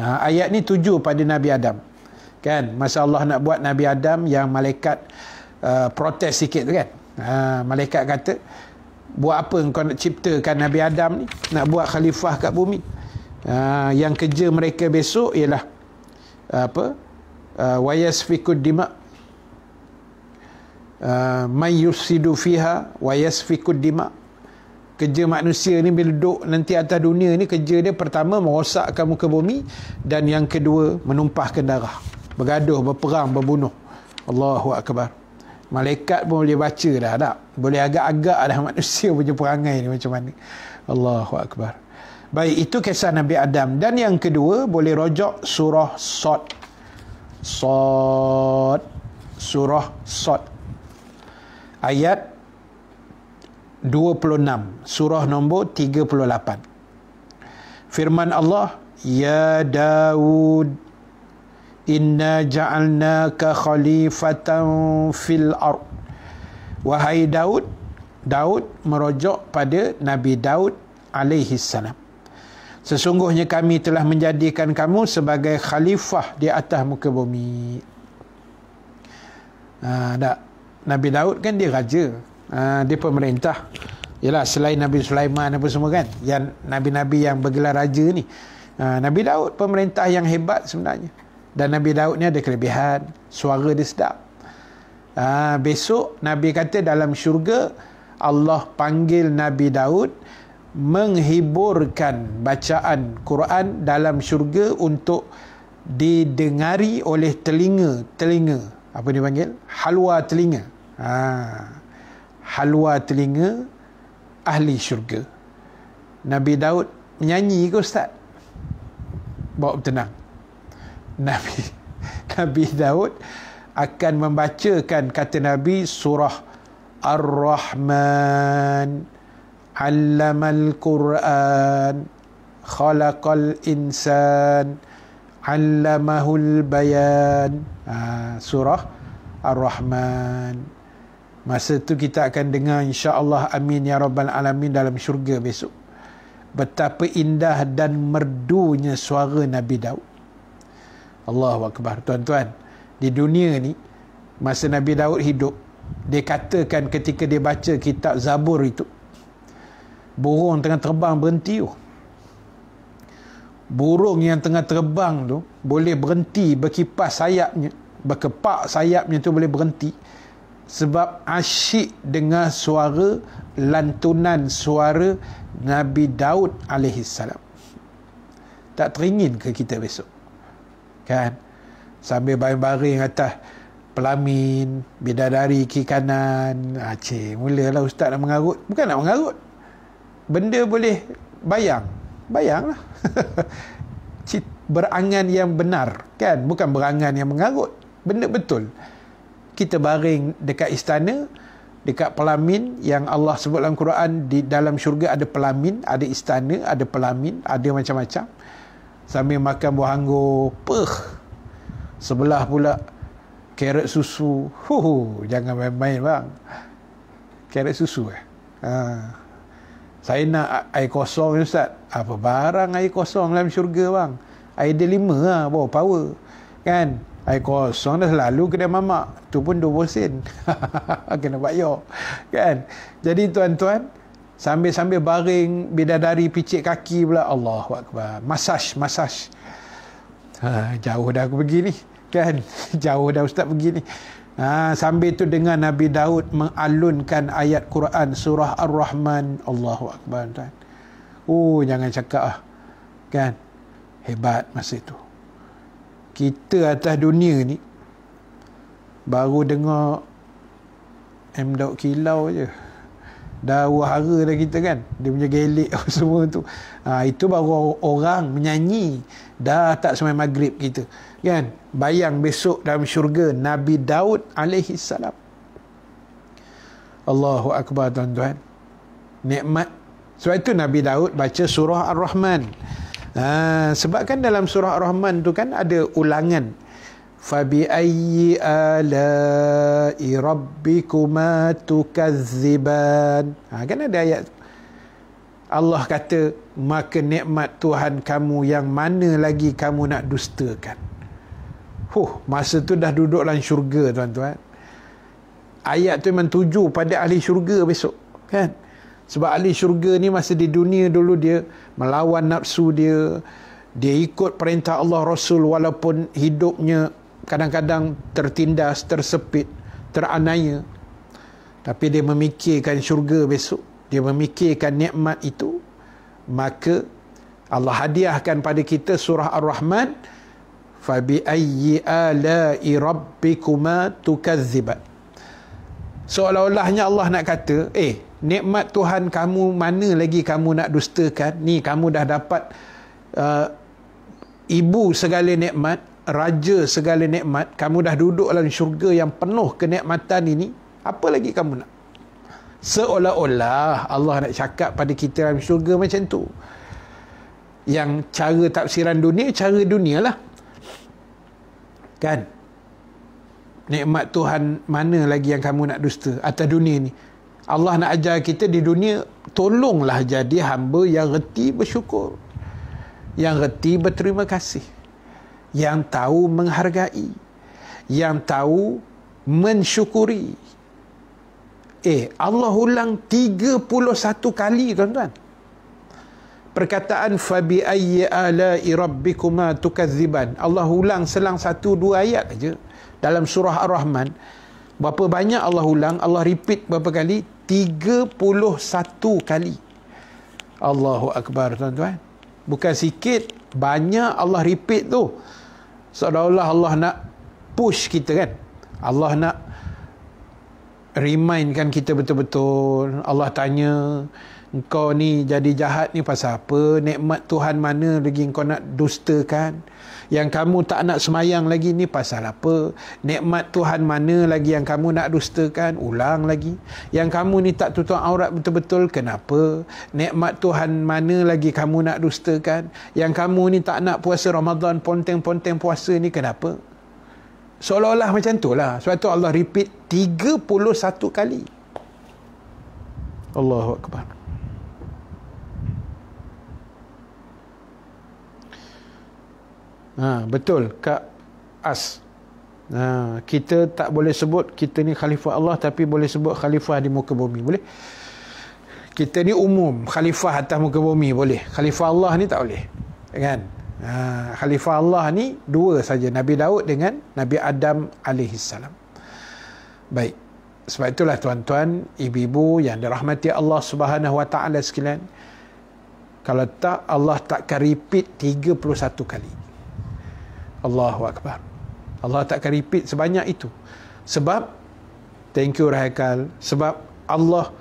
ha, ayat ni tuju pada Nabi Adam kan masa Allah nak buat Nabi Adam yang malaikat uh, protes sikit tu kan uh, malaikat kata buat apa engkau nak ciptakan Nabi Adam ni nak buat khalifah kat bumi uh, yang kerja mereka besok ialah apa wayasfikud uh, dima' Ah, man yusidu fiha wa yasfikud dima kerja manusia ni bila duduk nanti atas dunia ni kerja dia pertama merosakkan muka bumi dan yang kedua menumpahkan darah bergaduh berperang berbunuh Allahu akbar malaikat pun boleh baca dah tak boleh agak-agak dah manusia punya perangai ni macam mana Allahu akbar baik itu kisah Nabi Adam dan yang kedua boleh rojak surah Sod Sod surah Sod ayat 26 surah nombor 38 firman Allah ya daud inna ja'alnaka khalifatan fil ard wahai daud daud merujuk pada nabi daud alaihi salam sesungguhnya kami telah menjadikan kamu sebagai khalifah di atas muka bumi ha, dah Nabi Daud kan dia raja. Uh, dia pemerintah. Yalah selain Nabi Sulaiman apa semua kan. Yang nabi-nabi yang bergelar raja ni. Uh, Nabi Daud pemerintah yang hebat sebenarnya. Dan Nabi Daud ni ada kelebihan, suara dia sedap. Uh, besok Nabi kata dalam syurga Allah panggil Nabi Daud menghiburkan bacaan Quran dalam syurga untuk didengari oleh telinga telinga apa dia panggil halwa telinga ha. halwa telinga ahli syurga Nabi Daud menyanyi ke Ustaz? bawa bertenang Nabi Nabi Daud akan membacakan kata Nabi surah Ar-Rahman Allamal Quran Khalaqal Insan Allamahul Bayan ha, Surah Ar-Rahman Masa tu kita akan dengar insya-Allah amin ya rabbal alamin dalam syurga besok. Betapa indah dan merdunya suara Nabi Daud. Allahu akbar tuan-tuan. Di dunia ni masa Nabi Daud hidup, dia katakan ketika dia baca kitab Zabur itu burung tengah terbang berhenti tu. Burung yang tengah terbang tu boleh berhenti berkipas sayapnya, berkepak sayapnya tu boleh berhenti sebab asyik dengar suara lantunan suara Nabi Daud alaihi salam. Tak teringin ke kita besok? Kan? Sambil baring-baring atas pelamin, bidadari kiri kanan, aceh, mulalah ustaz nak mengarut. Bukan nak mengarut. Benda boleh bayang. Bayanglah. berangan yang benar, kan? Bukan berangan yang mengarut. Benda betul kita baring dekat istana dekat pelamin yang Allah sebut dalam Quran di dalam syurga ada pelamin ada istana ada pelamin ada macam-macam sambil makan buah anggur peh sebelah pula karet susu hu hu jangan main-main bang karet susu eh ha. saya nak air kosong ni ustaz apa barang air kosong dalam syurga bang air dia lima lah bawa power kan air kosong dah selalu kena mamak tu pun 20 sen kena bayar kan jadi tuan-tuan sambil-sambil baring bidadari picit kaki pula Allahu akbar masaj masaj ha, jauh dah aku pergi ni kan jauh dah ustaz pergi ni ha, sambil tu dengan Nabi Daud mengalunkan ayat Quran surah Ar-Rahman Allahu akbar tuan oh jangan cakap ah kan hebat masa itu kita atas dunia ni baru dengar M. Dok Kilau je dah wahara dah kita kan dia punya gelik semua tu ha, itu baru orang menyanyi dah tak semai maghrib kita kan bayang besok dalam syurga Nabi Daud alaihi salam Allahu akbar tuan-tuan nikmat sebab itu Nabi Daud baca surah Ar-Rahman Ha, sebab kan dalam surah Rahman tu kan ada ulangan. Fabi فَبِأَيِّ آلَاءِ رَبِّكُمَا تُكَذِّبَانِ ha, Kan ada ayat Allah kata, maka nikmat Tuhan kamu yang mana lagi kamu nak dustakan. Huh, masa tu dah duduk dalam syurga tuan-tuan. Ayat tu memang tuju pada ahli syurga besok. Kan? Sebab ahli syurga ni masa di dunia dulu dia melawan nafsu dia. Dia ikut perintah Allah Rasul walaupun hidupnya kadang-kadang tertindas, tersepit, teranaya. Tapi dia memikirkan syurga besok. Dia memikirkan nikmat itu. Maka Allah hadiahkan pada kita surah Ar-Rahman. فَبِأَيِّ آلَاءِ رَبِّكُمَا تُكَذِّبَتْ Seolah-olahnya Allah nak kata, eh, nikmat Tuhan kamu mana lagi kamu nak dustakan ni kamu dah dapat uh, ibu segala nikmat raja segala nikmat kamu dah duduk dalam syurga yang penuh kenikmatan ini apa lagi kamu nak seolah-olah Allah nak cakap pada kita dalam syurga macam tu yang cara tafsiran dunia cara dunialah kan nikmat Tuhan mana lagi yang kamu nak dusta atas dunia ni Allah nak ajar kita di dunia tolonglah jadi hamba yang reti bersyukur yang reti berterima kasih yang tahu menghargai yang tahu mensyukuri eh Allah ulang 31 kali tuan-tuan perkataan fabi ayyi ala'i rabbikuma tukadziban Allah ulang selang satu dua ayat aja dalam surah ar-rahman berapa banyak Allah ulang Allah repeat berapa kali 31 kali. Allahu Akbar tuan-tuan. Bukan sikit, banyak Allah repeat tu. Seolah-olah Allah nak push kita kan. Allah nak remindkan kita betul-betul. Allah tanya, Engkau ni jadi jahat ni pasal apa? Nekmat Tuhan mana lagi engkau nak dustakan? Yang kamu tak nak semayang lagi ni pasal apa? Nekmat Tuhan mana lagi yang kamu nak dustakan? Ulang lagi. Yang kamu ni tak tutup aurat betul-betul kenapa? Nekmat Tuhan mana lagi kamu nak dustakan? Yang kamu ni tak nak puasa Ramadan ponteng-ponteng puasa ni kenapa? Seolah-olah macam tu lah. Sebab tu Allah repeat 31 kali. Allahu Akbar. Ha, betul, Kak As. Ha, kita tak boleh sebut kita ni khalifah Allah tapi boleh sebut khalifah di muka bumi. Boleh? Kita ni umum khalifah atas muka bumi boleh. Khalifah Allah ni tak boleh. Kan? Ha, khalifah Allah ni dua saja Nabi Daud dengan Nabi Adam alaihi Baik. Sebab itulah tuan-tuan, ibu-ibu yang dirahmati Allah Subhanahu wa taala sekalian. Kalau tak Allah takkan repeat 31 kali. Allahu Akbar. Allah takkan repeat sebanyak itu. Sebab, thank you Rahikal. Sebab Allah,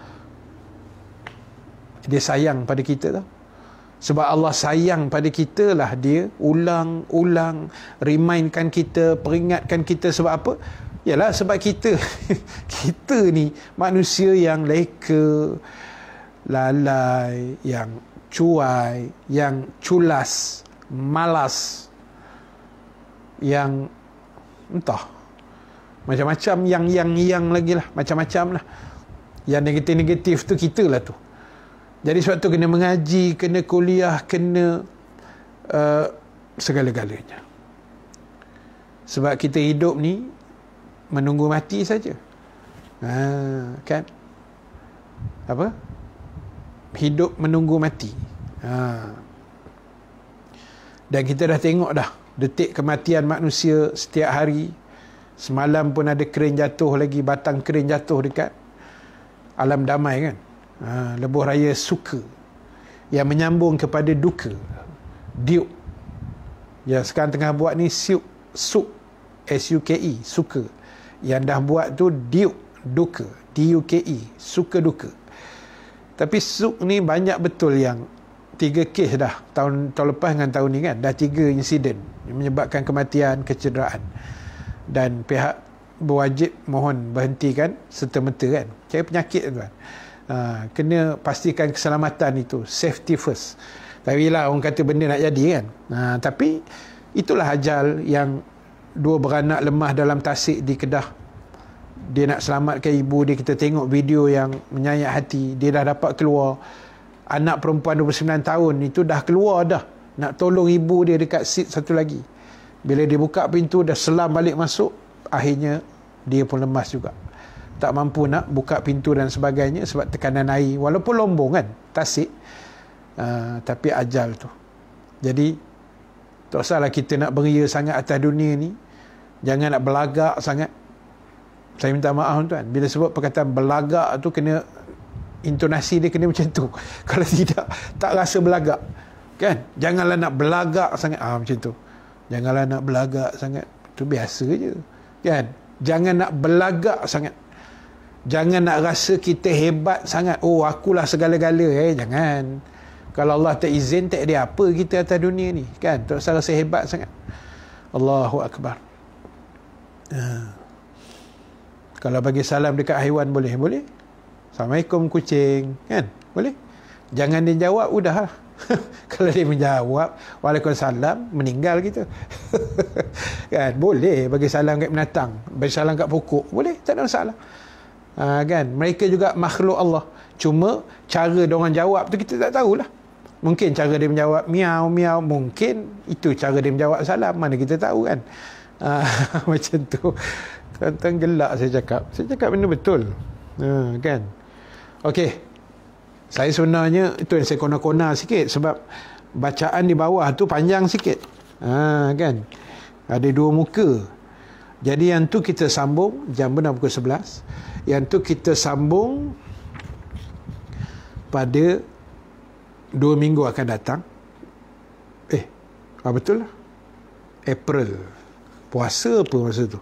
dia sayang pada kita tau. Sebab Allah sayang pada kita lah dia ulang-ulang, remindkan kita, peringatkan kita sebab apa? Ialah sebab kita, kita ni manusia yang leka, lalai, yang cuai, yang culas, Malas yang entah macam-macam yang yang yang lagi lah macam-macam lah yang negatif-negatif tu kita lah tu jadi sebab tu kena mengaji kena kuliah kena uh, segala-galanya sebab kita hidup ni menunggu mati saja ha, kan apa hidup menunggu mati ha. dan kita dah tengok dah detik kematian manusia setiap hari. Semalam pun ada kren jatuh lagi, batang kren jatuh dekat alam damai kan. Ha, lebuh raya suka yang menyambung kepada duka. Diuk yang sekarang tengah buat ni siuk, suk, S-U-K-E, suka. Yang dah buat tu diuk, duka, D-U-K-E, suka duka. Tapi suk ni banyak betul yang tiga kes dah tahun tahun lepas dengan tahun ni kan dah tiga insiden yang menyebabkan kematian kecederaan dan pihak berwajib mohon berhentikan serta-merta kan cara penyakit tu kan ha, kena pastikan keselamatan itu safety first tapi lah orang kata benda nak jadi kan ha, tapi itulah ajal yang dua beranak lemah dalam tasik di Kedah dia nak selamatkan ibu dia kita tengok video yang menyayat hati dia dah dapat keluar anak perempuan 29 tahun itu dah keluar dah nak tolong ibu dia dekat seat satu lagi bila dia buka pintu dah selam balik masuk akhirnya dia pun lemas juga tak mampu nak buka pintu dan sebagainya sebab tekanan air walaupun lombong kan tasik uh, tapi ajal tu jadi tak salah kita nak beria sangat atas dunia ni jangan nak belagak sangat saya minta maaf tuan bila sebut perkataan belagak tu kena intonasi dia kena macam tu kalau tidak tak rasa belagak kan janganlah nak belagak sangat ah macam tu janganlah nak belagak sangat tu biasa je kan jangan nak belagak sangat jangan nak rasa kita hebat sangat oh akulah segala-gala eh jangan kalau Allah tak izin tak ada apa kita atas dunia ni kan tak usah rasa hebat sangat Allahu Akbar ha. kalau bagi salam dekat haiwan boleh boleh Assalamualaikum kucing kan boleh jangan dia jawab udah lah kalau dia menjawab Waalaikumsalam meninggal kita kan boleh bagi salam kat menatang bagi salam kat pokok boleh tak ada masalah ha, kan mereka juga makhluk Allah cuma cara dia orang jawab tu kita tak tahulah mungkin cara dia menjawab miau miau mungkin itu cara dia menjawab salam mana kita tahu kan ha, macam tu tentang gelak saya cakap saya cakap benda betul ha, kan Okey. Saya sebenarnya itu yang saya kona-kona sikit sebab bacaan di bawah tu panjang sikit. Ha kan. Ada dua muka. Jadi yang tu kita sambung jam benar pukul 11. Yang tu kita sambung pada dua minggu akan datang. Eh, apa ah, betul lah. April. Puasa apa masa tu?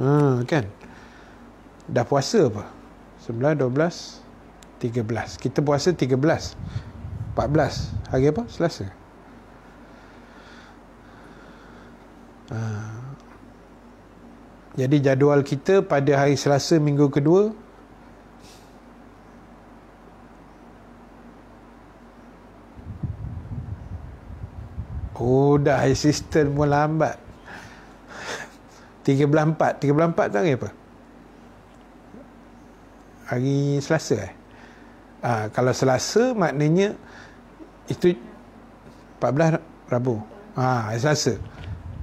Ha kan. Dah puasa apa? 9 12 13. Kita puasa 13. 14. Hari apa? Selasa. Ha. Jadi jadual kita pada hari Selasa minggu kedua Oh dah sistem pun lambat 13.4 13.4 tu hari apa? Hari Selasa eh? Ha, kalau Selasa maknanya itu 14 Rabu. Ah, ha, Selasa.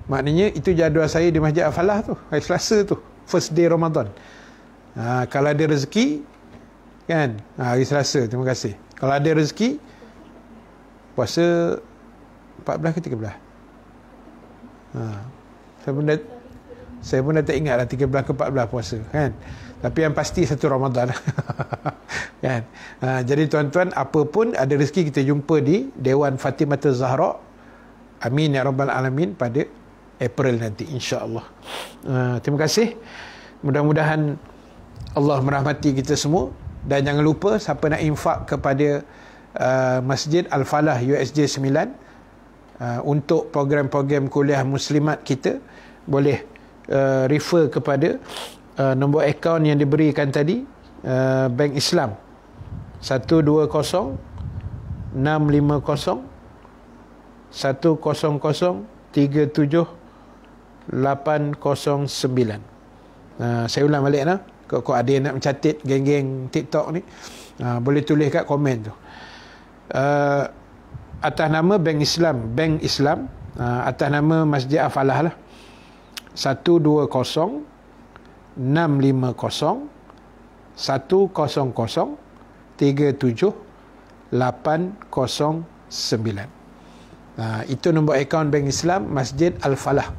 Maknanya itu jadual saya di Masjid Al-Falah tu. Hari Selasa tu. First day Ramadan. Ha, kalau ada rezeki, kan? Ha, hari Selasa. Terima kasih. Kalau ada rezeki, puasa 14 ke 13? Ha, saya pun dah, saya pun dah tak ingat lah 13 ke 14 puasa. Kan? Ha. Tapi yang pasti satu Ramadan. kan? Uh, jadi tuan-tuan, apa pun ada rezeki kita jumpa di Dewan Fatimah Zahra. Amin ya Rabbal Alamin pada April nanti insyaAllah. Uh, terima kasih. Mudah-mudahan Allah merahmati kita semua. Dan jangan lupa siapa nak infak kepada uh, Masjid Al-Falah USJ 9 uh, untuk program-program kuliah muslimat kita boleh uh, refer kepada uh, uh, nombor akaun yang diberikan tadi uh, Bank Islam 120-650-100-37-809 nah, uh, Saya ulang balik lah Kau-kau ada yang nak mencatat geng-geng TikTok ni nah, uh, Boleh tulis kat komen tu uh, Atas nama Bank Islam Bank Islam uh, Atas nama Masjid Afalah lah 120 Ha, itu nombor akaun bank Islam Masjid Al-Falah.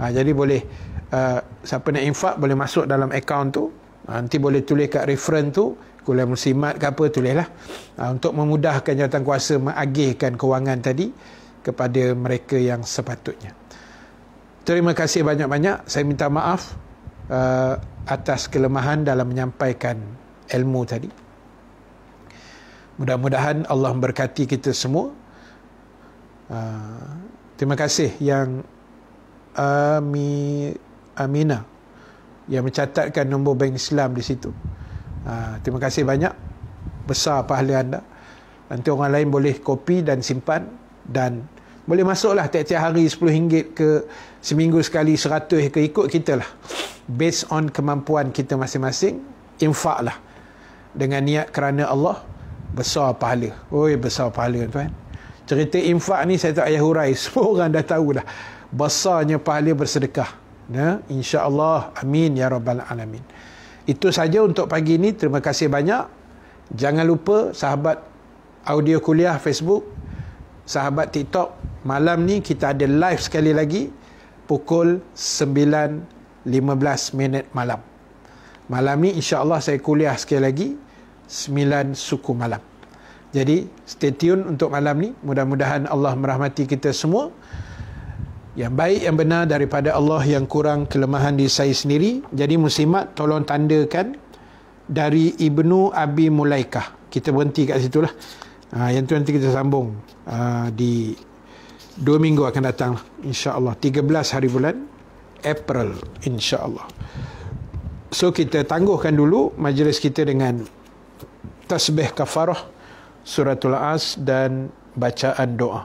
Ha, jadi boleh uh, siapa nak infak boleh masuk dalam akaun tu. Ha, nanti boleh tulis kat referen tu. Kuliah muslimat ke apa tulislah. Ha, untuk memudahkan jawatan kuasa mengagihkan kewangan tadi kepada mereka yang sepatutnya. Terima kasih banyak-banyak. Saya minta maaf Uh, atas kelemahan dalam menyampaikan ilmu tadi. Mudah-mudahan Allah memberkati kita semua. Uh, terima kasih yang Ami Amina yang mencatatkan nombor bank Islam di situ. Uh, terima kasih banyak. Besar pahala anda. Nanti orang lain boleh kopi dan simpan dan boleh masuklah tiap-tiap hari RM10 ke seminggu sekali RM100 ke ikut kita lah based on kemampuan kita masing-masing infak lah dengan niat kerana Allah besar pahala oi besar pahala tuan cerita infak ni saya tak payah hurai semua orang dah tahu dah besarnya pahala bersedekah ya Allah, amin ya rabbal alamin itu saja untuk pagi ini terima kasih banyak jangan lupa sahabat audio kuliah Facebook sahabat TikTok, malam ni kita ada live sekali lagi pukul 9.15 minit malam. Malam ni insyaAllah saya kuliah sekali lagi 9 suku malam. Jadi stay tune untuk malam ni. Mudah-mudahan Allah merahmati kita semua. Yang baik yang benar daripada Allah yang kurang kelemahan di saya sendiri. Jadi muslimat tolong tandakan dari Ibnu Abi Mulaikah. Kita berhenti kat situ lah. Ha, yang tu nanti kita sambung ha, di dua minggu akan datang insyaAllah. 13 hari bulan April insyaAllah. So kita tangguhkan dulu majlis kita dengan tasbih kafarah suratul as dan bacaan doa.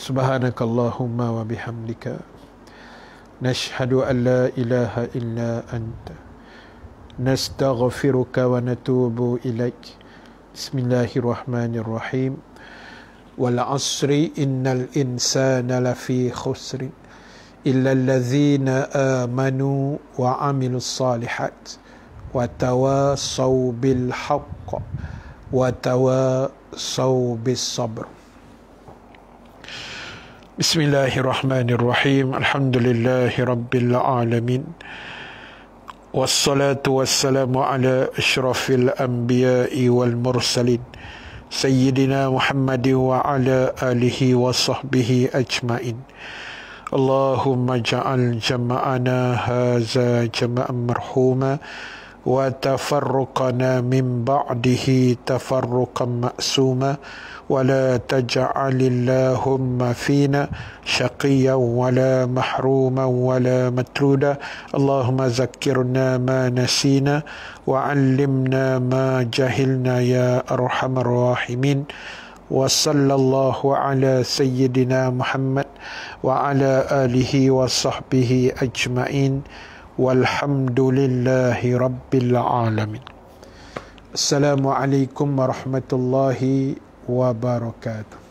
Subhanakallahumma wa Nashhadu an la ilaha illa anta. نستغفرك ونتوب إليك بسم الله الرحمن الرحيم والعصر إن الإنسان لفي خسر إلا الذين آمنوا وعملوا الصالحات وتواصوا بالحق وتواصوا بالصبر بسم الله الرحمن الرحيم الحمد لله رب العالمين والصلاة والسلام على أشرف الأنبياء والمرسلين سيدنا محمد وعلى آله وصحبه أجمعين اللهم اجعل جمعنا هذا جمعا مرحوما وتفرقنا من بعده تفرقا مأسوما ولا تجعل اللهم فينا شقيا ولا محروما ولا مترودا اللهم ذكرنا ما نسينا وعلمنا ما جهلنا يا ارحم الراحمين وصلى الله على سيدنا محمد وعلى اله وصحبه اجمعين والحمد لله رب العالمين السلام عليكم ورحمه الله وبركاته